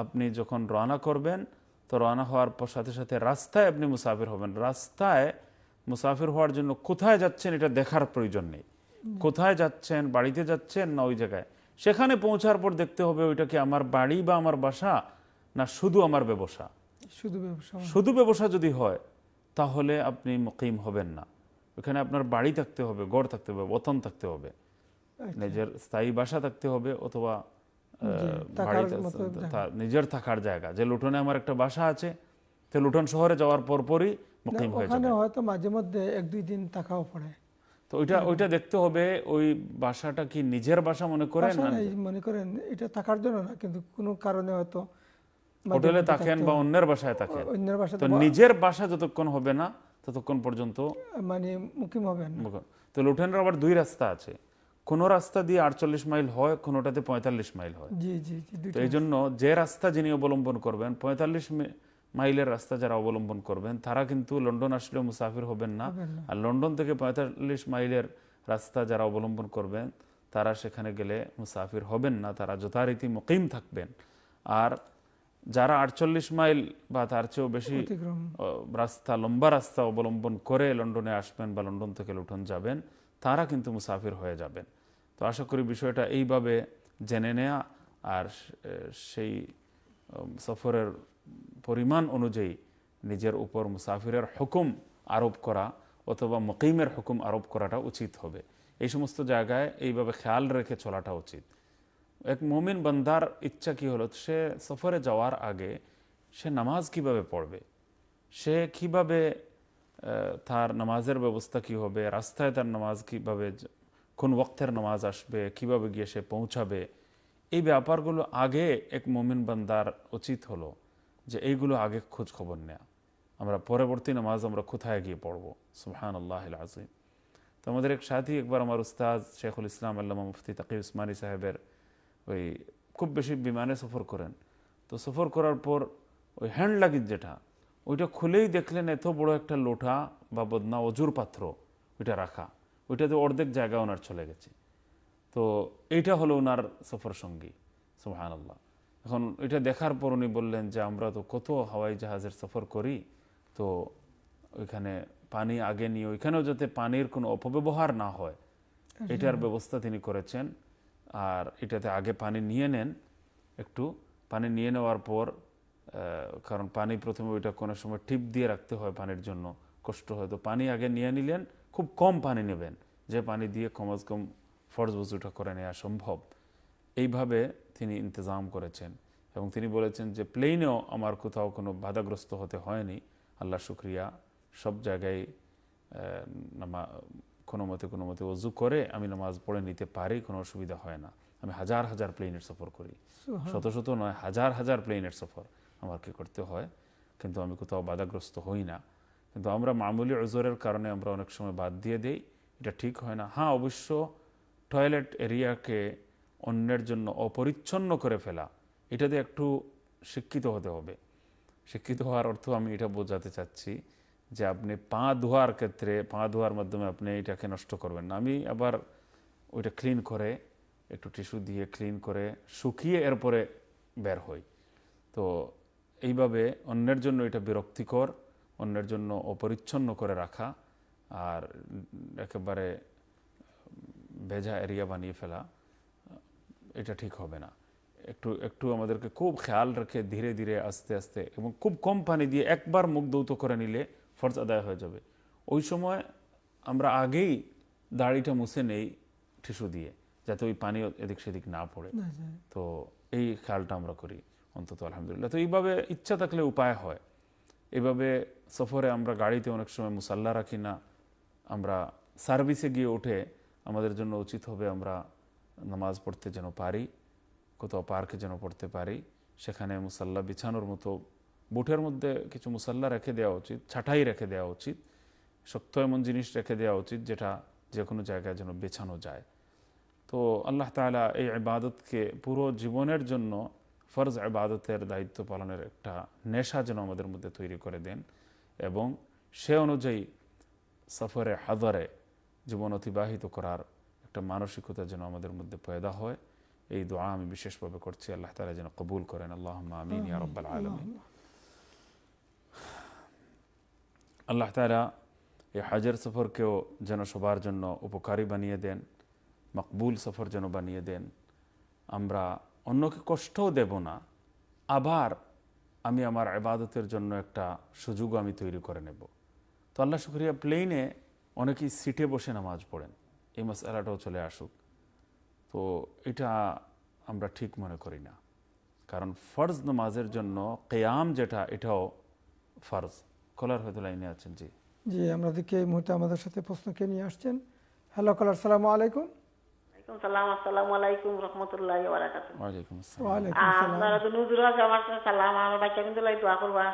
আপনি যখন রওনা করবেন তো রওনা হওয়ার পর সাথে সাথে রাস্তায় আপনি মুসাফির হবেন রাস্তায় মুসাফির হওয়ার জন্য কোথায় যাচ্ছেন এটা দেখার প্রয়োজন নেই কোথায় যাচ্ছেন বাড়িতে যাচ্ছেন না ওই জায়গায় সেখানে পৌঁছার পর দেখতে হবে ওইটা কি আমার বাড়ি বা আমার বাসা না শুধু আমার ব্যবসা শুধু ব্যবসা মানে। শুধু ব্যবসা যদি হয় তাহলে আপনি মকিম হবেন না ওখানে আপনার বাড়ি থাকতে হবে গড় থাকতে হবে বতন থাকতে হবে আচ্ছা। নিজের স্থায়ী বাসা থাকতে হবে অথবা নিজের থাকার জায়গা যে লুটনে আমার একটা বাসা আছে তো লুটন শহরে যাওয়ার পরপরই মকিম হয়ে যাবে হয়তো মাঝে মধ্যে এক দুই দিন থাকাও পড়ে তো ওইটা ওইটা দেখতে হবে ওই বাসাটা কি নিজের বাসা মনে করেন মনে করেন এটা থাকার জন্য না কিন্তু কোনো কারণে হয়তো হোটেলে থাকেন বা অন্যের বাসায় থাকেন অন্যের বাসায় তো নিজের বাসা যতক্ষণ হবে না ততক্ষণ পর্যন্ত মানে মুকিম হবে না তো লুঠেনের আবার দুই রাস্তা আছে কোনো রাস্তা দিয়ে আটচল্লিশ মাইল হয় কোনোটাতে পঁয়তাল্লিশ মাইল হয় জি জি জি তো এই জন্য যে রাস্তা যিনি অবলম্বন করবেন পঁয়তাল্লিশ মাইলের রাস্তা যারা অবলম্বন করবেন তারা কিন্তু লন্ডন আসলেও মুসাফির হবেন না আর লন্ডন থেকে পঁয়তাল্লিশ মাইলের রাস্তা যারা অবলম্বন করবেন তারা সেখানে গেলে মুসাফির হবেন না তারা যথারীতি মুকিম থাকবেন আর যারা আটচল্লিশ মাইল বা তার চেয়েও বেশি রাস্তা লম্বা রাস্তা অবলম্বন করে লন্ডনে আসবেন বা লন্ডন থেকে লুঠন যাবেন তারা কিন্তু মুসাফির হয়ে যাবেন তো আশা করি বিষয়টা এইভাবে জেনে নেয়া আর সেই সফরের পরিমাণ অনুযায়ী নিজের উপর মুসাফিরের হুকুম আরোপ করা অথবা মকিমের হুকুম আরোপ করাটা উচিত হবে এই সমস্ত জায়গায় এইভাবে খেয়াল রেখে চলাটা উচিত এক মমিন বান্দার ইচ্ছা কী হলো সে সফরে যাওয়ার আগে সে নামাজ কিভাবে পড়বে সে কিভাবে তার নামাজের ব্যবস্থা কি হবে রাস্তায় তার নামাজ কিভাবে কোন ওক্তের নামাজ আসবে কিভাবে গিয়ে সে পৌঁছাবে এই ব্যাপারগুলো আগে এক মমিন বান্দার উচিত হলো যে এইগুলো আগে খোঁজ খবর নেয়া আমরা পরবর্তী নামাজ আমরা কোথায় গিয়ে পড়বো সুহান আল্লাহ আজিম তো আমাদের এক সাথী একবার আমার উস্তাদ শেখুল ইসলাম আল্লাহ মুফতি তাকি উসমানী সাহেবের ওই খুব বেশি বিমানে সফর করেন তো সফর করার পর ওই হ্যান্ড লাগিজ যেটা ওইটা খুলেই দেখলেন এত বড় একটা লোটা বা বদনা অজুর পাত্র ওইটা রাখা ওইটাতে অর্ধেক জায়গা ওনার চলে গেছে তো এইটা হলো ওনার সফর সঙ্গী সুহান আল্লাহ এখন এটা দেখার পর উনি বললেন যে আমরা তো কত হাওয়াই জাহাজের সফর করি তো ওইখানে পানি আগে নিয়ে ওইখানেও যাতে পানির কোনো অপব্যবহার না হয় আচ্ছা। এটার ব্যবস্থা তিনি করেছেন আর এটাতে আগে পানি নিয়ে নেন একটু পানি নিয়ে নেওয়ার পর কারণ পানি প্রথমে ওইটা কোনো সময় টিপ দিয়ে রাখতে হয় পানির জন্য কষ্ট হয় তো পানি আগে নিয়ে নিলেন খুব কম পানি নেবেন যে পানি দিয়ে কমাজ কম ফর্জ বজুটা করে নেওয়া সম্ভব এইভাবে তিনি ইন্তজাম করেছেন এবং তিনি বলেছেন যে প্লেনেও আমার কোথাও কোনো বাধাগ্রস্ত হতে হয়নি আল্লাহ শুক্রিয়া সব জায়গায় কোনো মতে কোনো মতে অজু করে আমি নামাজ পড়ে নিতে পারি কোনো অসুবিধা হয় না আমি হাজার হাজার প্লেনের সফর করি শত শত নয় হাজার হাজার প্লেনের সফর আমাকে করতে হয় কিন্তু আমি কোথাও বাধাগ্রস্ত হই না কিন্তু আমরা মামুলি ওজোরের কারণে আমরা অনেক সময় বাদ দিয়ে দেই এটা ঠিক হয় না হ্যাঁ অবশ্য টয়লেট এরিয়াকে অন্যের জন্য অপরিচ্ছন্ন করে ফেলা এটাতে একটু শিক্ষিত হতে হবে শিক্ষিত হওয়ার অর্থ আমি এটা বোঝাতে চাচ্ছি যে আপনি পা ধোয়ার ক্ষেত্রে পা ধোয়ার মাধ্যমে আপনি এটাকে নষ্ট করবেন না আমি আবার ওইটা ক্লিন করে একটু টিস্যু দিয়ে ক্লিন করে শুকিয়ে এরপরে বের হই তো এইভাবে অন্যের জন্য এটা বিরক্তিকর অন্যের জন্য অপরিচ্ছন্ন করে রাখা আর একেবারে ভেজা এরিয়া বানিয়ে ফেলা এটা ঠিক হবে না একটু একটু আমাদেরকে খুব খেয়াল রেখে ধীরে ধীরে আস্তে আস্তে এবং খুব কম পানি দিয়ে একবার মুখ দৌত করে নিলে ফর্জ আদায় হয়ে যাবে ওই সময় আমরা আগেই দাড়িটা মুছে নেই ঠিসু দিয়ে যাতে ওই পানি এদিক সেদিক না পড়ে তো এই খেয়ালটা আমরা করি অন্তত আলহামদুলিল্লাহ তো এইভাবে ইচ্ছা থাকলে উপায় হয় এভাবে সফরে আমরা গাড়িতে অনেক সময় মুসাল্লা রাখি না আমরা সার্ভিসে গিয়ে ওঠে আমাদের জন্য উচিত হবে আমরা নামাজ পড়তে যেন পারি কোথাও পার্কে যেন পড়তে পারি সেখানে মুসাল্লা বিছানোর মতো বুটের মধ্যে কিছু মুসাল্লা রেখে দেওয়া উচিত ছাটাই রেখে দেওয়া উচিত শক্ত এমন জিনিস রেখে দেওয়া উচিত যেটা যে কোনো জায়গায় যেন বেছানো যায় তো আল্লাহ তালা এই আবাদতকে পুরো জীবনের জন্য ফরজ আবাদতের দায়িত্ব পালনের একটা নেশা যেন আমাদের মধ্যে তৈরি করে দেন এবং সে অনুযায়ী সফরে হাদারে জীবন অতিবাহিত করার একটা মানসিকতা যেন আমাদের মধ্যে পয়দা হয় এই দোয়া আমি বিশেষভাবে করছি আল্লাহ তালা যেন কবুল করেন আল্লাহ আমিন ইয়ারব্বাল আলমিন আল্লাহ তালা এই হাজার সফরকেও যেন সবার জন্য উপকারী বানিয়ে দেন মকবুল সফর যেন বানিয়ে দেন আমরা অন্যকে কষ্টও দেব না আবার আমি আমার আবাদতের জন্য একটা সুযোগও আমি তৈরি করে নেব তো আল্লাহ শুক্রিয়া প্লেনে অনেকেই সিটে বসে নামাজ পড়েন এই মশালাটাও চলে আসুক তো এটা আমরা ঠিক মনে করি না কারণ ফরজ নামাজের জন্য কেয়াম যেটা এটাও ফরজ কলার হয়তো লাইনে আছেন জি জি আমাদেরকে এই মুহূর্তে আমাদের সাথে প্রশ্নকে নিয়ে আসছেন হ্যালো কলার সালামু আলাইকুম তো লাই দোয়া করবা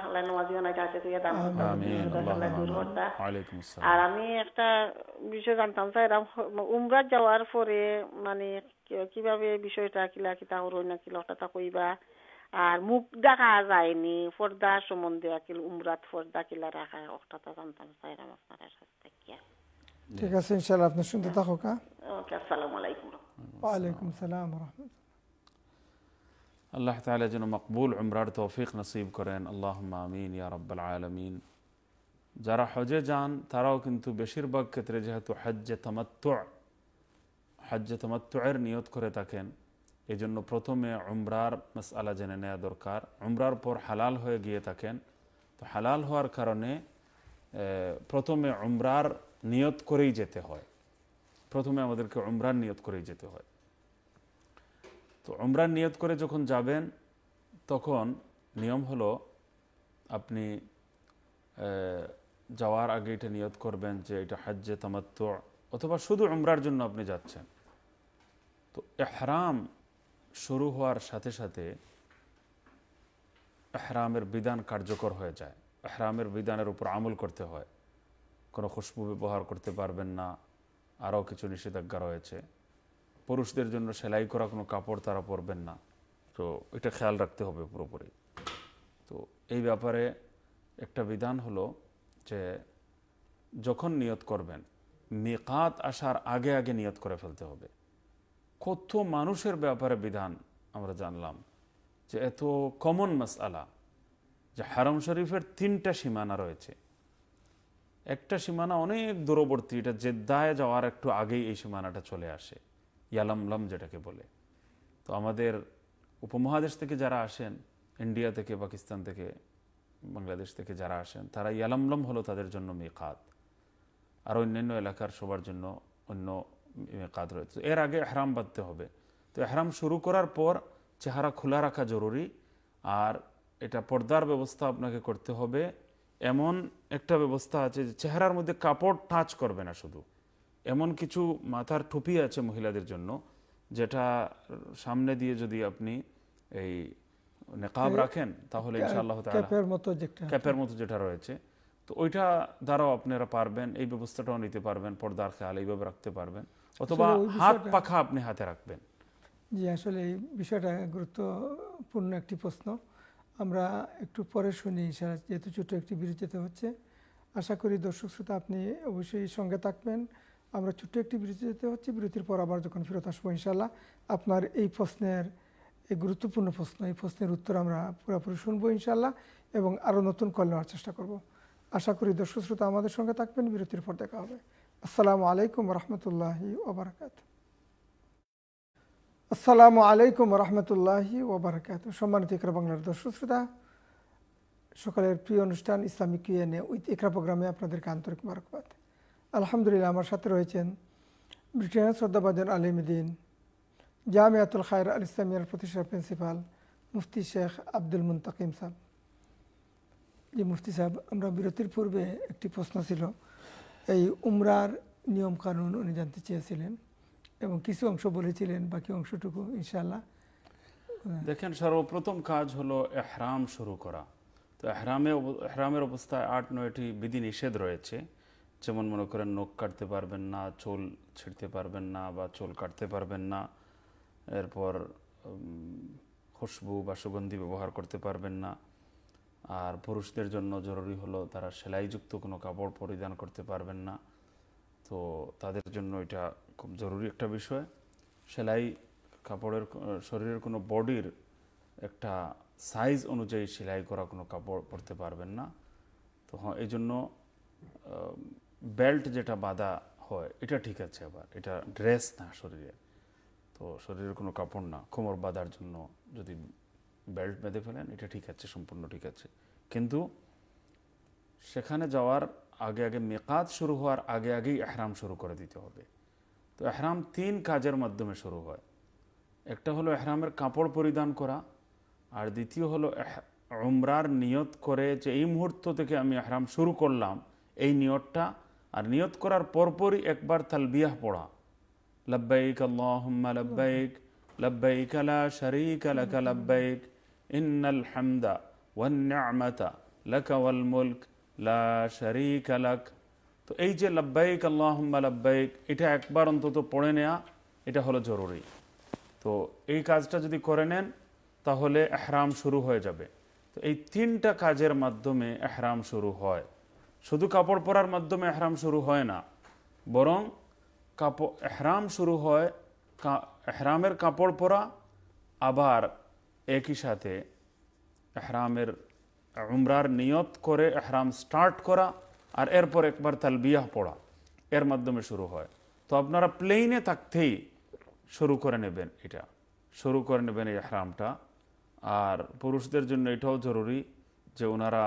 আর আমি একটা বিষয় জানতাম চাইরাম উমরা যাওয়ার পরে মানে কিভাবে বিষয়টা কিলা কিতা হরই নাকি কিলা ওটা কইবা আর মুখ দেখা যায়নি পর্দা সম্বন্ধে কিল উমরাত পর্দা কিলা রাখা ওটা জানতাম চাইরাম আপনার কাছে ঠিক আছে ইনশাআল্লাহ আপনি শুনতে থাকো কা ওকে আসসালামু আলাইকুম ওয়া আলাইকুম সালাম ওয়া রাহমাতুল্লাহ আল্লাহ তাআলা যেন মকবুল উমরার তৌফিক নসিব করেন আল্লাহুম্মা আমিন ইয়া রাব্বাল আলামিন যারা হজে যান তারাও কিন্তু বেশিরভাগ ক্ষেত্রে যেহেতু হজ্জে তামাত্তু হজ্জে তামাত্তুয়ের নিয়ত করে থাকেন এজন্য প্রথমে উমরার মাসআলা জেনে নেওয়া দরকার উমরার পর হালাল হয়ে গিয়ে থাকেন তো হালাল হওয়ার কারণে প্রথমে উমরার নিয়ত করেই যেতে হয় প্রথমে আমাদেরকে উমরান নিয়ত করেই যেতে হয় তো উমরান নিয়ত করে যখন যাবেন তখন নিয়ম হলো আপনি যাওয়ার আগে এটা নিয়ত করবেন যে এটা হাজ্যে তামাত্ম অথবা শুধু অমরার জন্য আপনি যাচ্ছেন তো এহরাম শুরু হওয়ার সাথে সাথে এহরামের বিধান কার্যকর হয়ে যায় এহরামের বিধানের উপর আমল করতে হয় কোনো খুশবু ব্যবহার করতে পারবেন না আরও কিছু নিষেধাজ্ঞা রয়েছে পুরুষদের জন্য সেলাই করা কোনো কাপড় তারা পরবেন না তো এটা খেয়াল রাখতে হবে পুরোপুরি তো এই ব্যাপারে একটা বিধান হলো যে যখন নিয়ত করবেন মেকাত আসার আগে আগে নিয়ত করে ফেলতে হবে কত মানুষের ব্যাপারে বিধান আমরা জানলাম যে এত কমন মাস আলা যে হারম শরীফের তিনটা সীমানা রয়েছে একটা সীমানা অনেক দূরবর্তী এটা জেদ্দায় যাওয়ার একটু আগেই এই সীমানাটা চলে আসে ইয়ালামলাম যেটাকে বলে তো আমাদের উপমহাদেশ থেকে যারা আসেন ইন্ডিয়া থেকে পাকিস্তান থেকে বাংলাদেশ থেকে যারা আসেন তারা ইয়ালামলম হলো তাদের জন্য মেকাত আর অন্যান্য এলাকার সবার জন্য অন্য মেকাত রয়েছে এর আগে এহরাম বাঁধতে হবে তো এহরাম শুরু করার পর চেহারা খোলা রাখা জরুরি আর এটা পর্দার ব্যবস্থা আপনাকে করতে হবে এমন একটা ব্যবস্থা আছে যে চেহারার মধ্যে কাপড় টাচ করবে না শুধু এমন কিছু মাথার টুপি আছে মহিলাদের জন্য যেটা সামনে দিয়ে যদি আপনি এই নেকাব হ্যাঁ, রাখেন তাহলে ইনশাআল্লাহ ক্যাপের মতো যেটা রয়েছে তো ওইটা দ্বারাও আপনারা পারবেন এই ব্যবস্থাটাও নিতে পারবেন পর্দার খেয়াল এইভাবে রাখতে পারবেন অথবা হাত পাখা আপনি হাতে রাখবেন জি আসলে এই বিষয়টা গুরুত্বপূর্ণ একটি প্রশ্ন আমরা একটু পরে শুনি সারা যেহেতু ছোট একটি বিরতিতে হচ্ছে আশা করি দর্শক শ্রোতা আপনি অবশ্যই সঙ্গে থাকবেন আমরা ছোট্ট একটি বিরতিতে হচ্ছে বিরতির পর আবার যখন ফেরত আসবো ইনশাল্লাহ আপনার এই প্রশ্নের এই গুরুত্বপূর্ণ প্রশ্ন এই প্রশ্নের উত্তর আমরা পুরোপুরি শুনবো ইনশাল্লাহ এবং আরও নতুন কল নেওয়ার চেষ্টা করব আশা করি দর্শক শ্রোতা আমাদের সঙ্গে থাকবেন বিরতির পর দেখা হবে আসসালামু আলাইকুম রহমতুল্লাহ ওবরাকাতু আসসালামু আলাইকুম রহমতুল্লাহ ওবরাকাত সম্মানিত ইকরা বাংলার দর্শক শ্রোতা সকালের প্রিয় অনুষ্ঠান ইসলামিক কিয়ানে উইথ ইকরা প্রোগ্রামে আপনাদেরকে আন্তরিক মারকবাদ আলহামদুলিল্লাহ আমার সাথে রয়েছেন ব্রিটেনের শ্রদ্ধাবাজন আলিমুদ্দিন জামিয়াতুল খায়ের আল ইসলামিয়ার প্রতিষ্ঠা প্রিন্সিপাল মুফতি শেখ আব্দুল মুন্তাকিম সাহেব যে মুফতি সাহেব আমরা বিরতির পূর্বে একটি প্রশ্ন ছিল এই উমরার নিয়ম কানুন উনি জানতে চেয়েছিলেন এবং কিছু অংশ বলেছিলেন বাকি অংশটুকু ইনশাল্লাহ দেখেন সর্বপ্রথম কাজ হলো এহরাম শুরু করা তো এহরামে এহরামের অবস্থায় আট নয়টি বিধিনিষেধ রয়েছে যেমন মনে করেন নখ কাটতে পারবেন না চুল ছিঁড়তে পারবেন না বা চুল কাটতে পারবেন না এরপর খুশবু বা সুগন্ধি ব্যবহার করতে পারবেন না আর পুরুষদের জন্য জরুরি হলো তারা সেলাইযুক্ত কোনো কাপড় পরিধান করতে পারবেন না তো তাদের জন্য এটা খুব জরুরি একটা বিষয় সেলাই কাপড়ের শরীরের কোনো বডির একটা সাইজ অনুযায়ী সেলাই করা কোনো কাপড় পরতে পারবেন না তো হ্যাঁ এই জন্য বেল্ট যেটা বাঁধা হয় এটা ঠিক আছে আবার এটা ড্রেস না শরীরে তো শরীরের কোনো কাপড় না কোমর বাঁধার জন্য যদি বেল্ট বেঁধে ফেলেন এটা ঠিক আছে সম্পূর্ণ ঠিক আছে কিন্তু সেখানে যাওয়ার আগে আগে মেকাত শুরু হওয়ার আগে আগেই এহরাম শুরু করে দিতে হবে তো এহরাম তিন কাজের মাধ্যমে শুরু হয় একটা হলো এহরামের কাপড় পরিধান করা আর দ্বিতীয় হলো উমরার নিয়ত করে যে এই মুহূর্ত থেকে আমি এহরাম শুরু করলাম এই নিয়তটা আর নিয়ত করার পরপরই একবার তালবিয়াহ পড়া লব্বাইক আল্লাহম্মা লব্বাইক লব্বাইক লা শরীক লাকা লব্বাইক ইন্নাল হামদা ওয়ান নি'মাতা লাকা ওয়াল মুলক লা শরীক লাক তো এই যে লাব্বাইক আল্লাহম্মা লাব্বাইক এটা একবার অন্তত পড়ে নেয়া এটা হলো জরুরি তো এই কাজটা যদি করে নেন তাহলে এহরাম শুরু হয়ে যাবে তো এই তিনটা কাজের মাধ্যমে এহরাম শুরু হয় শুধু কাপড় পরার মাধ্যমে এহরাম শুরু হয় না বরং কাপড় এহরাম শুরু হয় এহরামের কাপড় পরা আবার একই সাথে এহরামের উমরার নিয়ত করে এহরাম স্টার্ট করা আর এরপর একবার তাল বিয়াহ পড়া এর মাধ্যমে শুরু হয় তো আপনারা প্লেনে থাকতেই শুরু করে নেবেন এটা শুরু করে নেবেন এই হ্রামটা আর পুরুষদের জন্য এটাও জরুরি যে ওনারা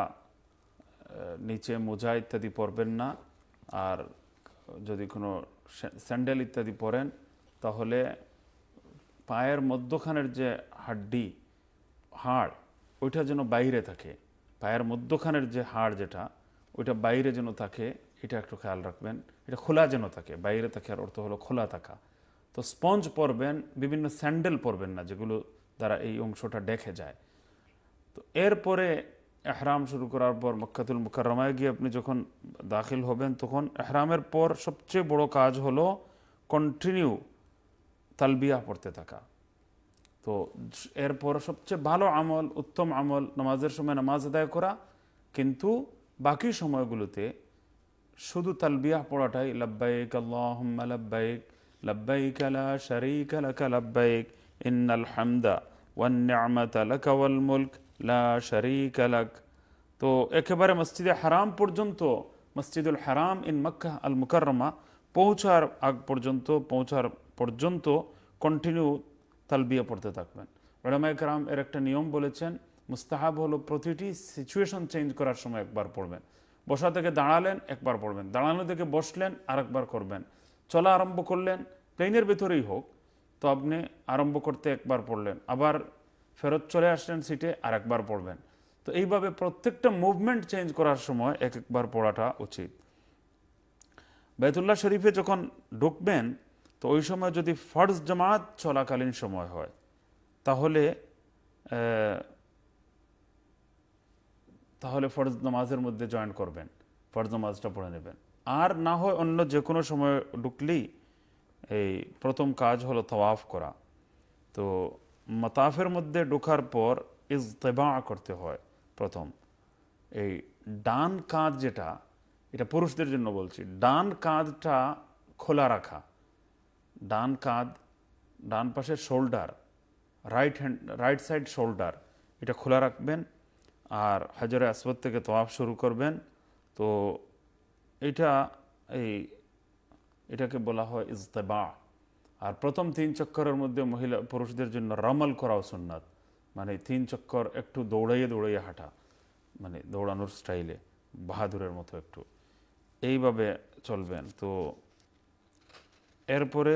নিচে মোজা ইত্যাদি পরবেন না আর যদি কোনো স্যান্ডেল ইত্যাদি পরেন তাহলে পায়ের মধ্যখানের যে হাড্ডি হাড় ওইটা যেন বাইরে থাকে পায়ের মধ্যখানের যে হাড় যেটা ওইটা বাইরে যেন থাকে এটা একটু খেয়াল রাখবেন এটা খোলা যেন থাকে বাইরে থাকে আর অর্থ হলো খোলা থাকা তো স্পঞ্জ পরবেন বিভিন্ন স্যান্ডেল পরবেন না যেগুলো দ্বারা এই অংশটা দেখে যায় তো এরপরে এহরাম শুরু করার পর মক্কাতুল মুকারমায় গিয়ে আপনি যখন দাখিল হবেন তখন এহরামের পর সবচেয়ে বড় কাজ হলো কন্টিনিউ তালবিয়া পড়তে থাকা তো এরপর সবচেয়ে ভালো আমল উত্তম আমল নামাজের সময় নামাজ আদায় করা কিন্তু বাকি সময়গুলোতে শুধু তালবিয়া পড়াটাই লাব্বাইক আল্লাহম্মা লাব্বাইক লাব্বাইক আলা শারিক লাকা লাব্বাইক ইন্নাল হামদা ওয়ান নিআমাতা লাকা ওয়াল মুলক লা শারিক লাক তো একেবারে মসজিদে হারাম পর্যন্ত মসজিদুল হারাম ইন মক্কা আল মুকাররমা পৌঁছার আগ পর্যন্ত পৌঁছার পর্যন্ত কন্টিনিউ তালবিয়া পড়তে থাকবেন ওলামা একরাম এর একটা নিয়ম বলেছেন মুস্তাহাব হলো প্রতিটি সিচুয়েশন চেঞ্জ করার সময় একবার পড়বেন বসা থেকে দাঁড়ালেন একবার পড়বেন দাঁড়ানো থেকে বসলেন আরেকবার করবেন চলা আরম্ভ করলেন প্লেনের ভেতরেই হোক তো আপনি আরম্ভ করতে একবার পড়লেন আবার ফেরত চলে আসলেন সিটে আর একবার পড়বেন তো এইভাবে প্রত্যেকটা মুভমেন্ট চেঞ্জ করার সময় এক একবার পড়াটা উচিত বেতুল্লাহ শরীফে যখন ঢুকবেন তো ওই সময় যদি ফর্জ জামাত চলাকালীন সময় হয় তাহলে তাহলে ফরজ নামাজের মধ্যে জয়েন করবেন ফরজ নামাজটা পড়ে নেবেন আর না হয় অন্য যে কোনো সময় ঢুকলেই এই প্রথম কাজ হলো তওয়াফ করা তো মতাফের মধ্যে ঢোকার পর ইজতেবা করতে হয় প্রথম এই ডান কাঁধ যেটা এটা পুরুষদের জন্য বলছি ডান কাঁধটা খোলা রাখা ডান কাঁধ ডান পাশের shoulder right hand right side shoulder এটা খোলা রাখবেন আর হাজারে আসবাদ থেকে তোয়াফ শুরু করবেন তো এটা এই এটাকে বলা হয় ইজতেবা আর প্রথম তিন চক্করের মধ্যে মহিলা পুরুষদের জন্য রমল করাও সুন্নাত মানে তিন চক্কর একটু দৌড়াইয়ে দৌড়াইয়ে হাঁটা মানে দৌড়ানোর স্টাইলে বাহাদুরের মতো একটু এইভাবে চলবেন তো এরপরে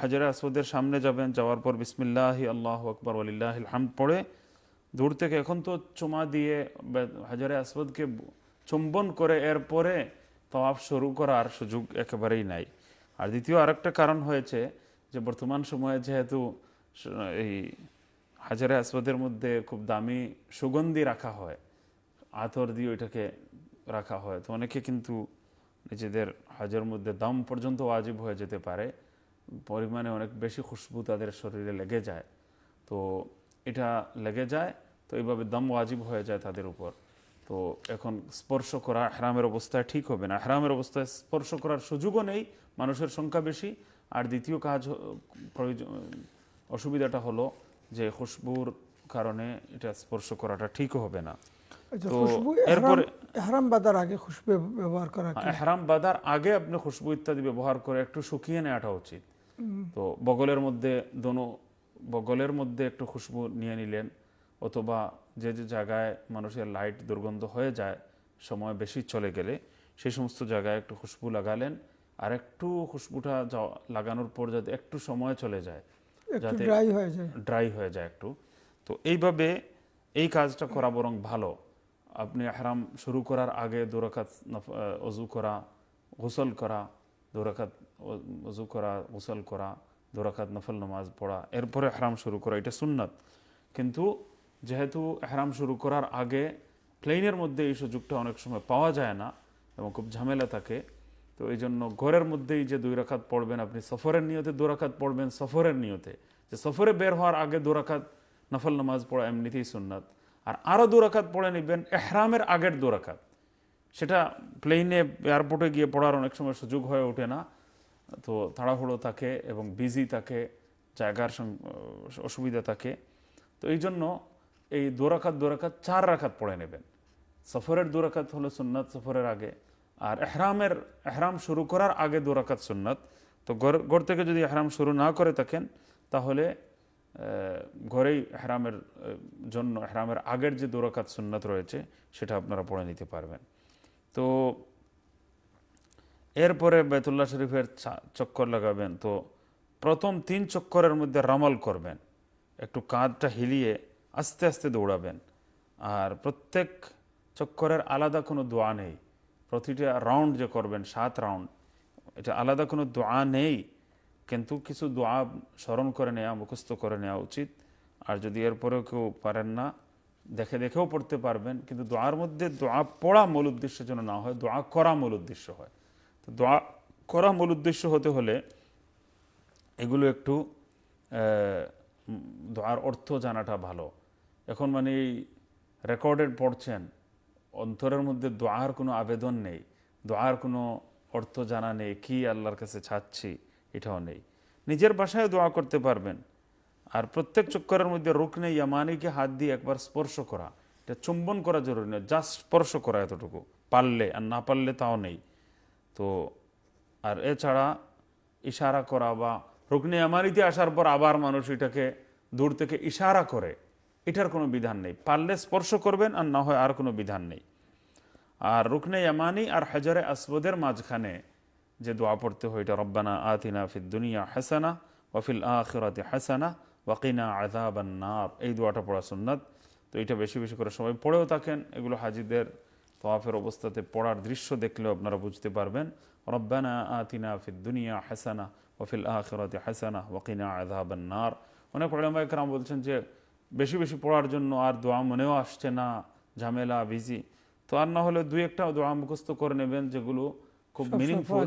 হাজরা আসওয়াদের সামনে যাবেন যাওয়ার পর বিসমিল্লাহি আল্লাহ আকবর আলিল্লাহ হাম পড়ে দূর থেকে এখন তো চুমা দিয়ে হাজারে আসবদকে চুম্বন করে এরপরে তওয়াফ শুরু করার সুযোগ একেবারেই নাই আর দ্বিতীয় আরেকটা কারণ হয়েছে যে বর্তমান সময়ে যেহেতু এই হাজারে আসবদের মধ্যে খুব দামি সুগন্ধি রাখা হয় আতর দিয়ে ওইটাকে রাখা হয় তো অনেকে কিন্তু নিজেদের হাজার মধ্যে দম পর্যন্ত ওয়াজিব হয়ে যেতে পারে পরিমাণে অনেক বেশি খুশবু তাদের শরীরে লেগে যায় তো এটা লেগে যায় তো এইভাবে দম ওয়াজিব হয়ে যায় তাদের উপর তো এখন স্পর্শ করা হ্রামের অবস্থায় ঠিক হবে না হ্রামের অবস্থায় স্পর্শ করার সুযোগও নেই মানুষের সংখ্যা বেশি আর দ্বিতীয় কাজ প্রয়োজন অসুবিধাটা হলো যে খুশবুর কারণে এটা স্পর্শ করাটা ঠিক হবে না বগলের মধ্যে একটু খুশবু নিয়ে নিলেন অথবা যে যে জায়গায় মানুষের লাইট দুর্গন্ধ হয়ে যায় সময় বেশি চলে গেলে সেই সমস্ত জায়গায় একটু খুশবু লাগালেন আর একটু খুশবুটা লাগানোর পর যাতে একটু সময় চলে যায় যাতে ড্রাই হয়ে যায় ড্রাই হয়ে যায় একটু তো এইভাবে এই কাজটা করা বরং ভালো আপনি হারাম শুরু করার আগে দুরাকাত অজু করা গোসল করা দুরাকাত অজু করা গোসল করা দুরাকাত নফল নামাজ পড়া এরপরে হারাম শুরু করা এটা সুন্নাত কিন্তু যেহেতু এহরাম শুরু করার আগে প্লেনের মধ্যে এই সুযোগটা অনেক সময় পাওয়া যায় না এবং খুব ঝামেলা থাকে তো এই জন্য ঘরের মধ্যেই যে দুই রাখাত পড়বেন আপনি সফরের নিয়তে দু রাখাত পড়বেন সফরের নিয়তে যে সফরে বের হওয়ার আগে দু রাখাত নফল নামাজ পড়া এমনিতেই সুন্নাত আর আরও দু রাখাত পড়ে নেবেন এহরামের আগের দু রাখাত সেটা প্লেনে এয়ারপোর্টে গিয়ে পড়ার অনেক সময় সুযোগ হয়ে ওঠে না তো তাড়াহুড়ো থাকে এবং বিজি থাকে জায়গার অসুবিধা থাকে তো এই জন্য এই দোরাকাত দোরাকাত চার রাখাত পড়ে নেবেন সফরের দোরাকাত হলো সুন্নাত সফরের আগে আর এহরামের এহরাম শুরু করার আগে দোরাকাত সুন্নাত তো ঘর থেকে যদি এহরাম শুরু না করে থাকেন তাহলে ঘরেই এহরামের জন্য এহরামের আগের যে দোরাকাত সুন্নাত রয়েছে সেটা আপনারা পড়ে নিতে পারবেন তো এরপরে বেতুল্লাহ শরীফের চক্কর লাগাবেন তো প্রথম তিন চক্করের মধ্যে রামাল করবেন একটু কাঁধটা হিলিয়ে আস্তে আস্তে দৌড়াবেন আর প্রত্যেক চক্করের আলাদা কোনো দোয়া নেই প্রতিটা রাউন্ড যে করবেন সাত রাউন্ড এটা আলাদা কোনো দোয়া নেই কিন্তু কিছু দোয়া স্মরণ করে নেওয়া মুখস্থ করে নেওয়া উচিত আর যদি এরপরেও কেউ পারেন না দেখে দেখেও পড়তে পারবেন কিন্তু দোয়ার মধ্যে দোয়া পড়া মূল উদ্দেশ্য যেন না হয় দোয়া করা মূল উদ্দেশ্য হয় তো দোয়া করা মূল উদ্দেশ্য হতে হলে এগুলো একটু দোয়ার অর্থ জানাটা ভালো এখন মানে এই রেকর্ডেড পড়ছেন অন্তরের মধ্যে দোয়ার কোনো আবেদন নেই দোয়ার কোনো অর্থ জানা নেই কি আল্লাহর কাছে ছাড়ছি এটাও নেই নিজের বাসায় দোয়া করতে পারবেন আর প্রত্যেক চক্করের মধ্যে রুখ নেই ইয়ামানিকে হাত দিয়ে একবার স্পর্শ করা এটা চুম্বন করা জরুরি নয় জাস্ট স্পর্শ করা এতটুকু পারলে আর না পারলে তাও নেই তো আর এছাড়া ইশারা করা বা রুকনে আমারিতে আসার পর আবার মানুষ এটাকে দূর থেকে ইশারা করে এটার কোনো বিধান নেই পারলে স্পর্শ করবেন আর না হয় আর কোনো বিধান নেই আর রুকনে ইয়ামানি আর হাজারে আসবদের মাঝখানে যে দোয়া পড়তে হয় এটা রব্বানা আতিনা ফিদ দুনিয়া হাসানা ওয়াফিল আখিরাতে হাসানা ওয়াকিনা আজাবান নার এই দোয়াটা পড়া সুন্নাত তো এটা বেশি বেশি করে সবাই পড়েও থাকেন এগুলো হাজিদের তোয়াফের অবস্থাতে পড়ার দৃশ্য দেখলেও আপনারা বুঝতে পারবেন রব্বানা আতিনা ফিদ দুনিয়া হাসানা ওয়াফিল আখিরাতে হাসানা ওয়াকিনা আজাবান নার অনেক ওলামা একরাম বলছেন যে বেশি বেশি পড়ার জন্য আর দোয়া মনেও আসছে না ঝামেলা বিজি তো আর না হলে দুই একটা দোয়া মুখস্থ করে নেবেন যেগুলো খুব মিনিংফুল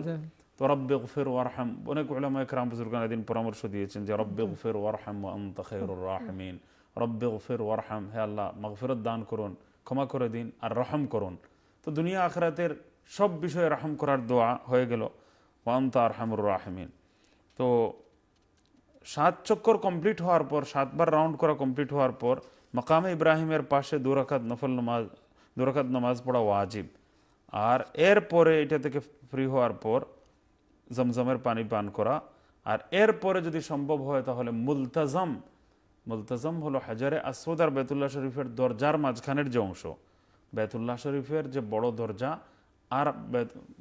তো রব্বে গফের ওয়ারহাম অনেক ওলামা একরাম বুজুরগান এদিন পরামর্শ দিয়েছেন যে রব্বে গফের ওয়ারহাম আন্ত খেরুর রাহমিন রব্বে গফের ওয়ারহাম হে আল্লাহ মগফিরত দান করুন ক্ষমা করে দিন আর রহম করুন তো দুনিয়া আখরাতের সব বিষয়ে রহম করার দোয়া হয়ে গেল ওয়ান্ত আরহামুর রাহমিন তো সাত চক্কর কমপ্লিট হওয়ার পর সাতবার রাউন্ড করা কমপ্লিট হওয়ার পর মকামে ইব্রাহিমের পাশে দুরাকাত নফল নমাজ দুরাকাত নমাজ পড়া ওয়াজিব আর এর পরে এটা থেকে ফ্রি হওয়ার পর জমজমের পানি পান করা আর এর পরে যদি সম্ভব হয় তাহলে মুলতাজম মুলতাজম হলো হাজারে আসওদ আর বেতুল্লাহ শরীফের দরজার মাঝখানের যে অংশ বেতুল্লাহ শরীফের যে বড় দরজা আর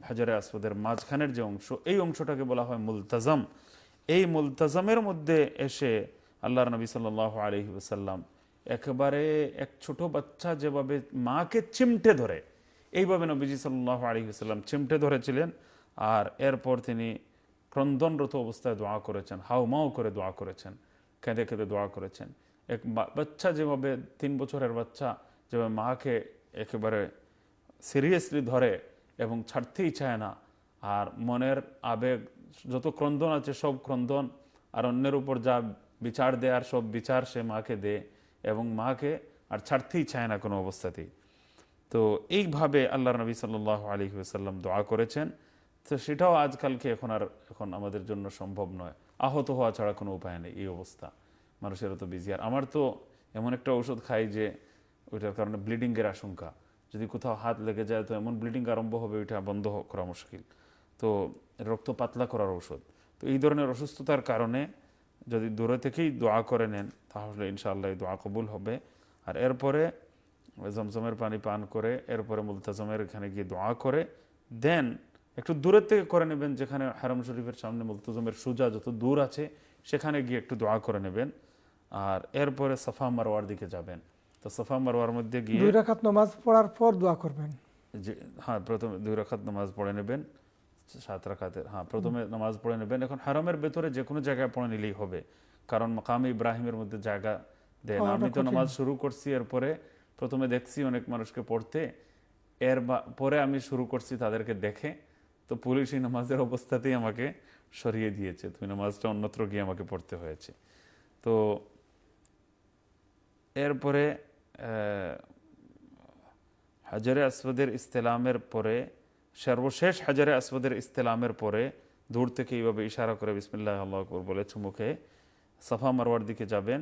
হাজারে আসওদের মাঝখানের যে অংশ এই অংশটাকে বলা হয় মুলতাজম এই মুলতাজামের মধ্যে এসে আল্লাহর নবী সাল আলহি সাল্লাম একেবারে এক ছোট বাচ্চা যেভাবে মাকে চিমটে ধরে এইভাবে নবীজি সাল্লাহ আলহি সাল্লাম চিমটে ধরেছিলেন আর এরপর তিনি ক্রন্দনরত অবস্থায় দোয়া করেছেন হাউমাও করে দোয়া করেছেন কেঁদে কেঁদে দোয়া করেছেন এক বাচ্চা যেভাবে তিন বছরের বাচ্চা যেভাবে মাকে একেবারে সিরিয়াসলি ধরে এবং ছাড়তেই চায় না আর মনের আবেগ যত ক্রন্দন আছে সব ক্রন্দন আর অন্যের উপর যা বিচার দেয়ার সব বিচার সে মাকে দে এবং মাকে আর ছাড়তেই চায় না কোনো অবস্থাতেই তো এইভাবে আল্লাহ নবী সাল আলী সাল্লাম দোয়া করেছেন তো সেটাও আজকালকে এখন আর এখন আমাদের জন্য সম্ভব নয় আহত হওয়া ছাড়া কোনো উপায় নেই এই অবস্থা মানুষের তো বিজি আর আমার তো এমন একটা ওষুধ খাই যে ওইটার কারণে ব্লিডিংয়ের আশঙ্কা যদি কোথাও হাত লেগে যায় তো এমন ব্লিডিং আরম্ভ হবে ওইটা বন্ধ করা মুশকিল তো রক্ত পাতলা করার ওষুধ তো এই ধরনের অসুস্থতার কারণে যদি দূরে থেকেই দোয়া করে নেন তাহলে ইনশাআল্লাহ এই দোয়া কবুল হবে আর এরপরে জমজমের পানি পান করে এরপরে মুলতাজমের এখানে গিয়ে দোয়া করে দেন একটু দূরের থেকে করে নেবেন যেখানে হারাম শরীফের সামনে মুলতাজমের সুজা যত দূর আছে সেখানে গিয়ে একটু দোয়া করে নেবেন আর এরপরে সাফা মারোয়ার দিকে যাবেন তো সাফা মারোয়ার মধ্যে গিয়ে দুই রাখাত নামাজ পড়ার পর দোয়া করবেন যে হ্যাঁ প্রথমে দুই রাখাত নামাজ পড়ে নেবেন সাত রাকাতের হ্যাঁ প্রথমে নামাজ পড়ে নেবেন এখন হারামের ভেতরে যে কোনো জায়গায় পড়ে নিলেই হবে কারণ মকামে ইব্রাহিমের মধ্যে জায়গা দেন আমি তো নামাজ শুরু করছি এরপরে প্রথমে দেখছি অনেক মানুষকে পড়তে এর পরে আমি শুরু করছি তাদেরকে দেখে তো পুলিশ এই নামাজের অবস্থাতেই আমাকে সরিয়ে দিয়েছে তুমি নামাজটা অন্যত্র গিয়ে আমাকে পড়তে হয়েছে তো এরপরে হাজারে আসবাদের ইস্তেলামের পরে সর্বশেষ হাজারে আসবাদের ইস্তেলামের পরে দূর থেকে এইভাবে ইশারা করে বিসমিল্লাহ আল্লাহ আকবর বলে চুমুখে সাফা মারওয়ার দিকে যাবেন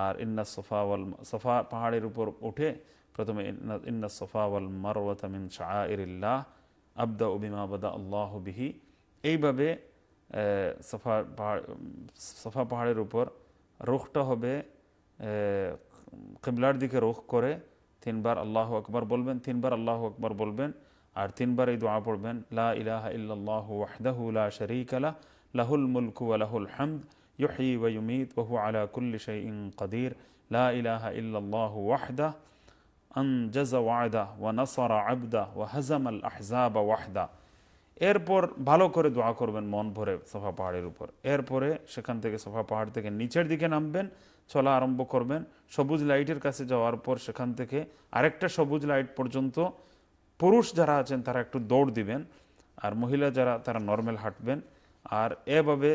আর ইন্না সফা ওয়াল সফা পাহাড়ের উপর উঠে প্রথমে ইন্না সফা ওয়াল মারওয়াত শাহ ইরিল্লাহ আবদা উবিমা আবদা আল্লাহ বিহি এইভাবে সফা পাহাড় সফা পাহাড়ের উপর রুখটা হবে কিবলার দিকে রুখ করে তিনবার আল্লাহ আকবর বলবেন তিনবার আল্লাহ আকবর বলবেন আর তিনবার এই দোয়া পড়বেন লা ইলাহা লাহ লাহুল মুলকু হামদ ইউহি ওয়া ওয়া আলা কুল্লি লা ইলাহা ওয়া ওয়াহদা এরপর ভালো করে দোয়া করবেন মন ভরে সোফা পাহাড়ের উপর এরপরে সেখান থেকে সোফা পাহাড় থেকে নিচের দিকে নামবেন চলা আরম্ভ করবেন সবুজ লাইটের কাছে যাওয়ার পর সেখান থেকে আরেকটা সবুজ লাইট পর্যন্ত পুরুষ যারা আছেন তারা একটু দৌড় দিবেন আর মহিলা যারা তারা নর্মাল হাঁটবেন আর এভাবে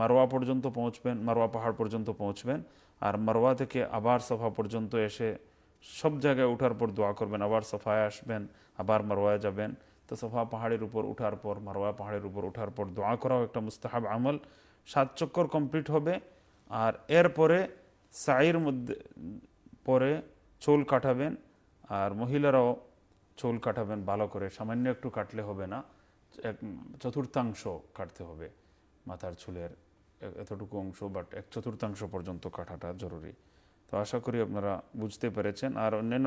মারোয়া পর্যন্ত পৌঁছবেন মারোয়া পাহাড় পর্যন্ত পৌঁছবেন আর মারোয়া থেকে আবার সফা পর্যন্ত এসে সব জায়গায় ওঠার পর দোয়া করবেন আবার সফায় আসবেন আবার মারোয়া যাবেন তো সফা পাহাড়ের উপর উঠার পর মারোয়া পাহাড়ের উপর ওঠার পর দোয়া করাও একটা মুস্তাহাব আমল সাত চক্কর কমপ্লিট হবে আর এরপরে সাইয়ের মধ্যে পরে চুল কাটাবেন আর মহিলারাও চুল কাটাবেন ভালো করে সামান্য একটু কাটলে হবে না এক চতুর্থাংশ কাটতে হবে মাথার চুলের এতটুকু অংশ বাট এক চতুর্থাংশ পর্যন্ত কাটাটা জরুরি তো আশা করি আপনারা বুঝতে পেরেছেন আর অন্যান্য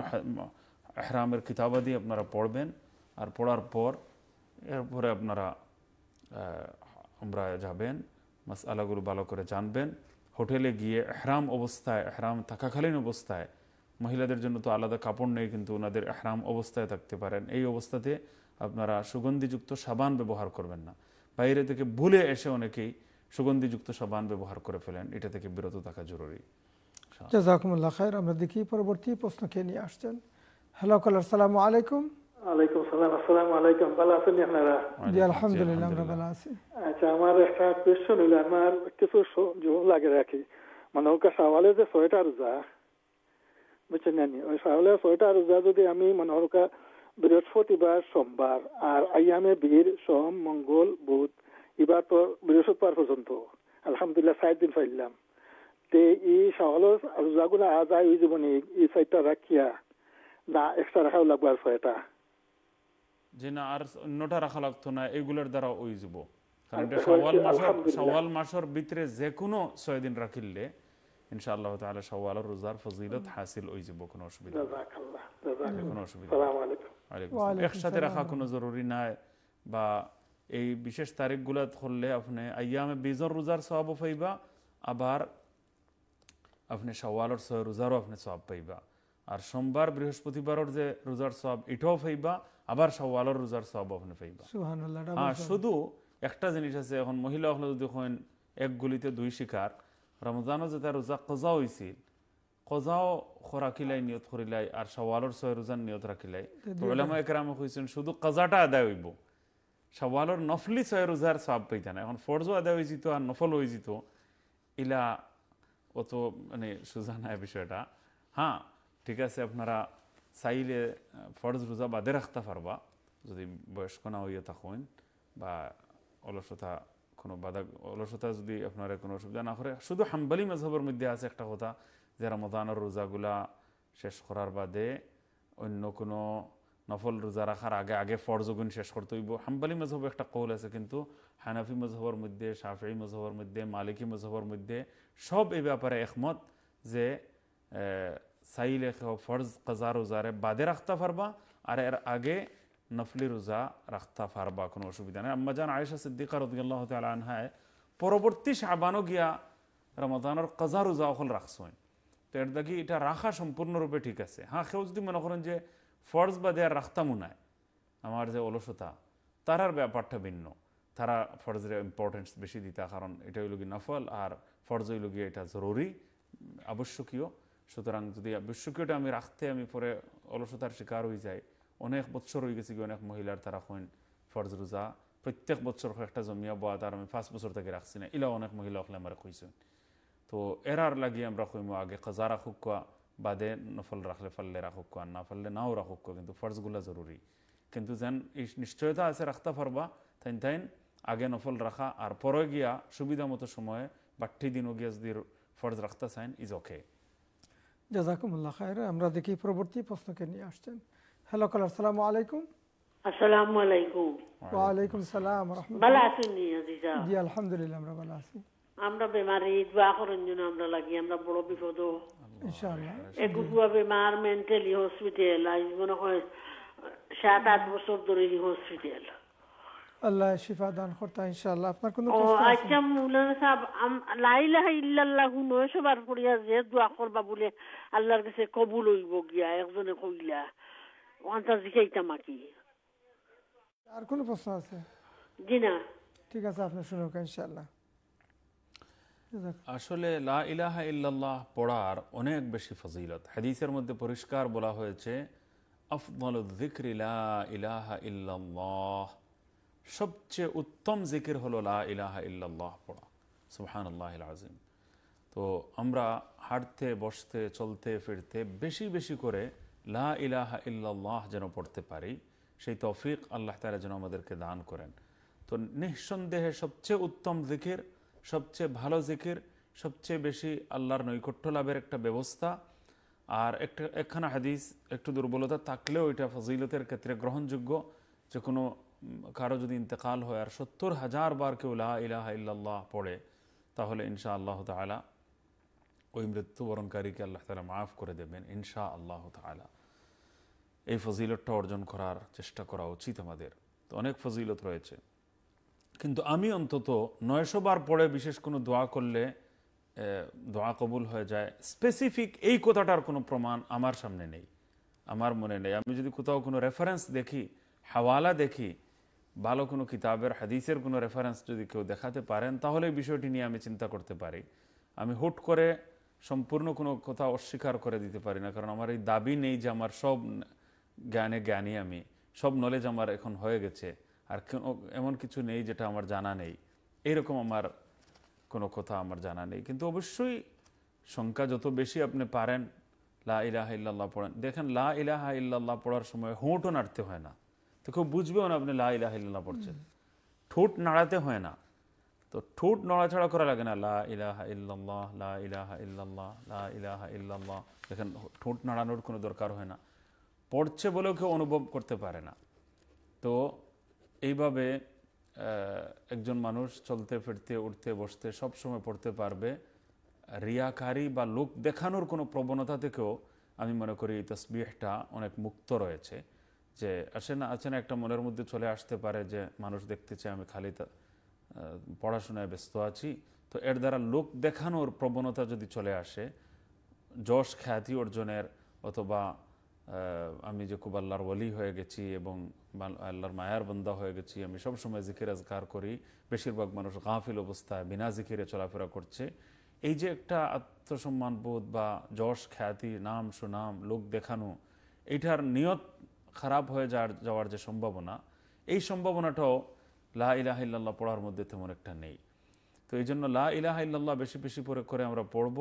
হ্যারামের কিতাবাদি আপনারা পড়বেন আর পড়ার পর এরপরে আপনারা আমরা যাবেন মাস আলাগুলো ভালো করে জানবেন হোটেলে গিয়ে হ্যারাম অবস্থায় হ্যারাম থাকাকালীন অবস্থায় মহিলাদের জন্য তো আলাদা কাপড় নেই কিন্তু ওনাদের হ্রাম অবস্থায় থাকতে পারেন এই অবস্থাতে আপনারা সুগন্ধিযুক্ত সাবান ব্যবহার করবেন না বাইরে থেকে ভুলে এসে অনেকেই সুগন্ধিযুক্ত সাবান ব্যবহার করে ফেলেন এটা থেকে বিরত থাকা জরুরি আমরা দেখি পরবর্তী প্রশ্ন কে নিয়ে আসছেন হ্যালো সালাম আলাইকুম আচ্ছা আমার একটা কিছু লাগে রাখি মানে ওকে সওয়ালে যে সোয়েটার যা বুঝছেন তাহলে ছয়টা রোজা যদি আমি মনোহরকা বৃহস্পতিবার সোমবার আর আইয়ামে বীর সোম মঙ্গল বুধ এবার তো বৃহস্পতিবার পর্যন্ত আলহামদুলিল্লাহ সাত দিন পাইলাম তে ই সকল রোজাগুলো আ যায় ওই জীবনে ই সাইডটা রাখিয়া না এক্সট্রা রাখাও লাগবে আর ছয়টা যে না আর অন্যটা রাখা লাগতো না এগুলোর দ্বারা ওই যাব কারণ শাওয়াল মাসর শাওয়াল মাসর ভিতরে যে কোনো ছয় দিন রাখিলে ইনশা আল্লাহ তাহলে সওয়াল রোজার ফজিলত হাসিল ওই যাব কোনো অসুবিধা কোনো অসুবিধা একসাথে রাখা কোনো জরুরি নাই বা এই বিশেষ তারিখগুলো ধরলে আপনি আয়ামে বিজর রোজার সব পাইবা আবার আপনি সওয়ালর ছয় রোজারও আপনি সব পাইবা আর সোমবার বৃহস্পতিবারের যে রোজার সব এটাও পাইবা আবার সওয়ালর রোজার সব আপনি পাইবা হ্যাঁ শুধু একটা জিনিস আছে এখন মহিলা হলে যদি এক গুলিতে দুই শিকার রমজানও যেতিয়া ৰোজা কজা হৈছিল কজাও খোৰাকিলাই নিয়ত কৰিলাই আৰু সওয়ালর ছয় ৰোজান নিয়ত ৰাখিলাই ওলামা একৰামে কৈছিল শুধু কজাটা আদায় হইব সওয়ালর নফলি ছয় রোজার সাব পেইতা না এখন ফরজও আদায় হয়ে যেত আর নফল হয়ে যেত ইলা অত মানে সোজা নাই বিষয়টা হ্যাঁ ঠিক আছে আপনারা চাইলে ফরজ রোজা বাদে রাখতে পারবা যদি বয়স্ক না হইয়া থাকুন বা অলসতা কোনো বাধা অলসতা যদি আপনার কোনো অসুবিধা না করে শুধু হাম্বালি মেজহবের মধ্যে আছে একটা কথা যে রমদানের রোজাগুলা শেষ করার বাদে অন্য কোনো নফল রোজা রাখার আগে আগে ফরজগুন শেষ করতে হইব হাম্বালি মজহব একটা কৌল আছে কিন্তু হানাফি মজহবের মধ্যে শাফি মজহবের মধ্যে মালিকি মজহবের মধ্যে সব এই ব্যাপারে একমত যে সাইলে ফরজ কাজা রোজারে বাদে রাখতে পারবা আর এর আগে নফলি রোজা রাখতা পারবা কোনো অসুবিধা নেই জান আয়েশা সিদ্দিকা রদিয়াল্লাহ তালা আনহায় পরবর্তী সাবানও গিয়া রমাদানের কাজা রোজা অকল রাখছেন তো এর দেখি এটা রাখা সম্পূর্ণরূপে ঠিক আছে হ্যাঁ কেউ যদি মনে করেন যে ফর্জ বা দেয়ার রাখতামও নাই আমার যে অলসতা আর ব্যাপারটা ভিন্ন তারা ফর্জের ইম্পর্টেন্স বেশি দিতা কারণ এটা হইল গিয়ে নফল আর ফর্জ হইল গিয়ে এটা জরুরি আবশ্যকীয় সুতরাং যদি আবশ্যকীয়টা আমি রাখতে আমি পরে অলসতার শিকার হয়ে যায় অনেক বছর হয়ে গেছে কি অনেক মহিলার তারা হইন ফরজ রোজা প্রত্যেক বছর একটা জমিয়া বয়া তার আমি পাঁচ বছর থেকে রাখছি না এলাও অনেক মহিলা হলে আমরা খুঁজছি তো এরার লাগিয়ে আমরা কইমো আগে কাজা রাখুক বাদে নফল রাখলে ফাললে রাখুক আর না ফাললে নাও রাখুক কিন্তু ফরজগুলা জরুরি কিন্তু যেন নিশ্চয়তা আছে রাখতে পারবা তাইন তাইন আগে নফল রাখা আর পরে গিয়া সুবিধা মতো সময়ে বাট্টি দিনও গিয়া যদি ফরজ রাখতে চান ইজ ওকে জাজাকুমুল্লাহ খায়ের আমরা দেখি পরবর্তী প্রশ্নকে নিয়ে আসছেন হ্যালো আলাইকুম আলাইকুম সালাম ভালো আছেন জি আলহামদুলিল্লাহ আমরা ভালো আছি আমরা বেমারি দোয়া করেন জন্য আমরা লাগি আমরা বড় বিপদ ইনশাআল্লাহ বেমার মেন্টালি হসপিটাল মনে হয় সাত আট বছর ধরে হসপিটাল আল্লাহ শিফা দান করতা ইনশাআল্লাহ আপনার কোনো প্রশ্ন আছে আচ্ছা সাহেব ইল্লাল্লাহ নয় সবার পড়িয়া যে দোয়া করবা বলে আল্লাহর কাছে কবুল হইব গিয়া একজনে কইলা পঞ্চাশ আর কি আর কোনো প্রশ্ন আছে জি না ঠিক আছে আপনার শুনে ইনশাল্লাহ আসলে লা ইলাহা ইল্লাল্লাহ পড়ার অনেক বেশি ফজিলত হাদিসের মধ্যে পরিষ্কার বলা হয়েছে লা ইলাহা ইল্লাল্লাহ সবচেয়ে উত্তম জিকির হলো লা ইলাহা ইল্লাল্লাহ পড়া সুহান আল্লাহ আজিম তো আমরা হাঁটতে বসতে চলতে ফিরতে বেশি বেশি করে লা ইলাহা ইল্লাল্লাহ যেন পড়তে পারি সেই তফিক আল্লাহ তালা যেন আমাদেরকে দান করেন তো নিঃসন্দেহে সবচেয়ে উত্তম জিকির সবচেয়ে ভালো জিকির সবচেয়ে বেশি আল্লাহর নৈকট্য লাভের একটা ব্যবস্থা আর একটা একখানা হাদিস একটু দুর্বলতা থাকলেও এটা ফজিলতের ক্ষেত্রে গ্রহণযোগ্য যে কোনো কারো যদি ইন্তেকাল হয় আর সত্তর হাজার বার কেউ লা ইলাহা ইল্লাল্লাহ পড়ে তাহলে ইনশা আল্লাহ তালা ওই মৃত্যুবরণকারীকে আল্লাহ তালা মাফ করে দেবেন ইনশা আল্লাহ তালা এই ফজিলতটা অর্জন করার চেষ্টা করা উচিত আমাদের তো অনেক ফজিলত রয়েছে কিন্তু আমি অন্তত নয়শো বার পরে বিশেষ কোনো দোয়া করলে দোয়া কবুল হয়ে যায় স্পেসিফিক এই কথাটার কোনো প্রমাণ আমার সামনে নেই আমার মনে নেই আমি যদি কোথাও কোনো রেফারেন্স দেখি হাওয়ালা দেখি ভালো কোনো কিতাবের হাদিসের কোনো রেফারেন্স যদি কেউ দেখাতে পারেন তাহলে বিষয়টি নিয়ে আমি চিন্তা করতে পারি আমি হুট করে সম্পূর্ণ কোনো কথা অস্বীকার করে দিতে পারি না কারণ আমার এই দাবি নেই যে আমার সব জ্ঞানে জ্ঞানী আমি সব নলেজ আমার এখন হয়ে গেছে আর এমন কিছু নেই যেটা আমার জানা নেই এরকম আমার কোনো কথা আমার জানা নেই কিন্তু অবশ্যই সংখ্যা যত বেশি আপনি পারেন লা ইলাহা ইল্লাল্লাহ পড়েন দেখেন লা ইলাহা ইল্লাল্লাহ পড়ার সময় হোঁটও নাড়তে হয় না তো কেউ বুঝবেও না আপনি লা ইলাহা ইল্লাল্লাহ পড়ছেন ঠোঁট নাড়াতে হয় না তো ঠোঁট নড়াচড়া করা লাগে না লা ইলাহা ইল্লাল্লাহ লা ইলাহা ইল্লাল্লাহ লা ইলাহা ইল্লাল্লাহ দেখেন ঠোঁট নাড়ানোর কোনো দরকার হয় না পড়ছে বলেও কেউ অনুভব করতে পারে না তো এইভাবে একজন মানুষ চলতে ফিরতে উঠতে বসতে সবসময় পড়তে পারবে রিয়াকারি বা লোক দেখানোর কোনো প্রবণতা থেকেও আমি মনে করি এই তসবিহটা অনেক মুক্ত রয়েছে যে আসে না আছে না একটা মনের মধ্যে চলে আসতে পারে যে মানুষ দেখতে চায় আমি খালি পড়াশোনায় ব্যস্ত আছি তো এর দ্বারা লোক দেখানোর প্রবণতা যদি চলে আসে যশ খ্যাতি অর্জনের অথবা আমি যে খুব আল্লাহর ওয়ালি হয়ে গেছি এবং আল্লাহর মায়ার বন্দা হয়ে গেছি আমি সবসময় জিকির আজগার করি বেশিরভাগ মানুষ গাফিল অবস্থায় বিনা জিকিরে চলাফেরা করছে এই যে একটা আত্মসম্মান বোধ বা যশ খ্যাতি নাম সুনাম লোক দেখানো এইটার নিয়ত খারাপ হয়ে যাওয়ার যাওয়ার যে সম্ভাবনা এই সম্ভাবনাটাও লা ইলাহ ইল্লাল্লাহ পড়ার মধ্যে তেমন একটা নেই তো এই জন্য লা ইলাহ ইল্লাহ বেশি বেশি পরে করে আমরা পড়ব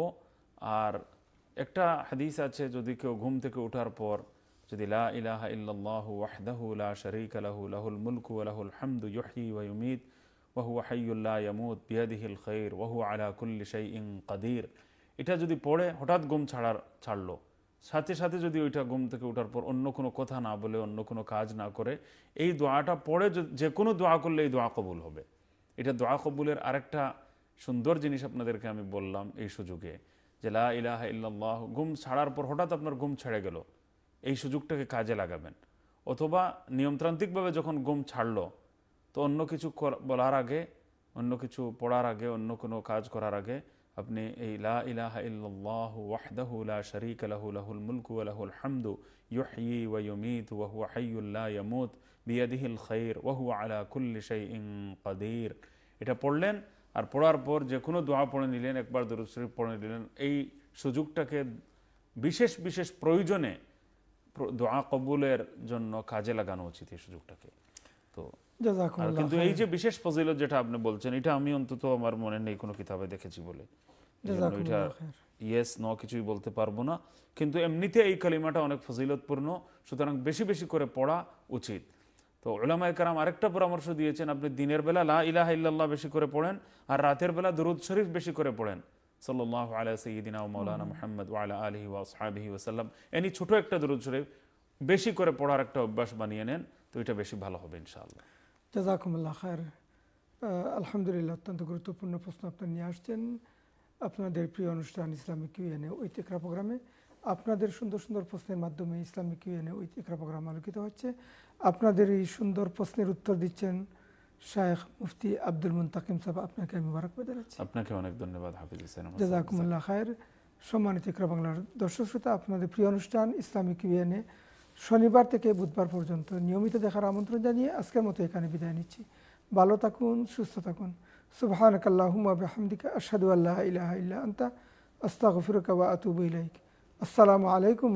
আর একটা হাদিস আছে যদি কেউ ঘুম থেকে ওঠার পর যদি লা ইলাহা ইল্লাল্লাহু ওয়াহদাহু লা শারীকা লাহু লাহুল মুলকু ওয়া লাহুল হামদু ইউহয়ী ওয়া ইউমীত ওয়া হুয়া হাইয়্যুল লা ইয়ামুত বিয়াদিহিল খায়র ওয়া হুয়া আলা কুল্লি শাইইন কাদির এটা যদি পড়ে হঠাৎ ঘুম ছাড়ার ছাড়লো সাথে সাথে যদি ওইটা ঘুম থেকে ওঠার পর অন্য কোনো কথা না বলে অন্য কোনো কাজ না করে এই দোয়াটা পড়ে যে কোনো দোয়া করলে এই দোয়া কবুল হবে এটা দোয়া কবুলের আরেকটা সুন্দর জিনিস আপনাদেরকে আমি বললাম এই সুযোগে যে লা ইলাহা ইল্লাল্লাহ ঘুম ছাড়ার পর হঠাৎ আপনার ঘুম ছেড়ে গেল এই সুযোগটাকে কাজে লাগাবেন অথবা নিয়মতান্ত্রিকভাবে যখন ঘুম ছাড়লো তো অন্য কিছু বলার আগে অন্য কিছু পড়ার আগে অন্য কোনো কাজ করার আগে আপনি এই লা ইলাহা ইল্লাল্লাহ ওয়াহদাহু লা শারীকা লাহু লাহুল মুলকু ওয়া লাহুল হামদু ইউহয়ি ওয়া ইউমীতু ওয়া হুয়া হাইয়্যুল লা ইয়ামুত বিয়াদিহিল খাইর ওয়া হুয়া আলা কুল্লি শাইইন কাদির এটা পড়লেন আর পড়ার পর যে কোনো দোয়া পড়ে নিলেন একবার দরুদ শরীফ পড়ে নিলেন এই সুযোগটাকে বিশেষ বিশেষ প্রয়োজনে দোয়া কবুলের জন্য কাজে লাগানো উচিত এই সুযোগটাকে তো কিন্তু এই যে বিশেষ ফজিল যেটা আপনি বলছেন এটা আমি অন্তত আমার মনে নেই কোনো কিতাবে দেখেছি বলে ইয়েস ন কিছুই বলতে পারবো না কিন্তু এমনিতে এই কালিমাটা অনেক ফজিলতপূর্ণ সুতরাং বেশি বেশি করে পড়া উচিত তো ওলামা একরাম আরেকটা পরামর্শ দিয়েছেন আপনি দিনের বেলা লা ইলাহ ইল্লাল্লাহ বেশি করে পড়েন আর রাতের বেলা দরুদ শরীফ বেশি করে পড়েন সাল্লাহ আলা সঈদিনা মৌলানা মোহাম্মদ আলা আলহি ওয়াসাবিহি সাল্লাম এনি ছোট একটা দরুদ শরীফ বেশি করে পড়ার একটা অভ্যাস বানিয়ে নেন তো এটা বেশি ভালো হবে ইনশাআল্লাহ জাজাকুমুল্লাহ খায়ের আলহামদুলিল্লাহ অত্যন্ত গুরুত্বপূর্ণ প্রশ্ন আপনি নিয়ে আসছেন আপনাদের প্রিয় অনুষ্ঠান ইসলামিক ইউএনএ ঐতিকরা প্রোগ্রামে আপনাদের সুন্দর সুন্দর প্রশ্নের মাধ্যমে ইসলামিক ইউএনএ ঐতিকরা প্রোগ্রাম আলোকিত হচ্ছে আপনাদের এই সুন্দর প্রশ্নের উত্তর দিচ্ছেন শায়েখ মুফতি আব্দুল মুন্তাকিম সাহেব আপনাকে আমি মোবারকবাদ জানাচ্ছি আপনাকে অনেক ধন্যবাদ হাফিজ হোসেন জাজাকুমুল্লাহ খায়ের সম্মানিত ইকরা বাংলার দর্শক শ্রোতা আপনাদের প্রিয় অনুষ্ঠান ইসলামিক ইউএনএ শনিবার থেকে বুধবার পর্যন্ত নিয়মিত দেখার আমন্ত্রণ জানিয়ে আজকের মতো এখানে বিদায় নিচ্ছি ভালো থাকুন সুস্থ থাকুন সুবাহানকাল্লাহমাবহামদিকা আসাদু আল্লাহ ইলাহা ইল্লা আন্তা আস্তাগফিরুকা ওয়া আতুবু ইলাইক আসসালামু আলাইকুম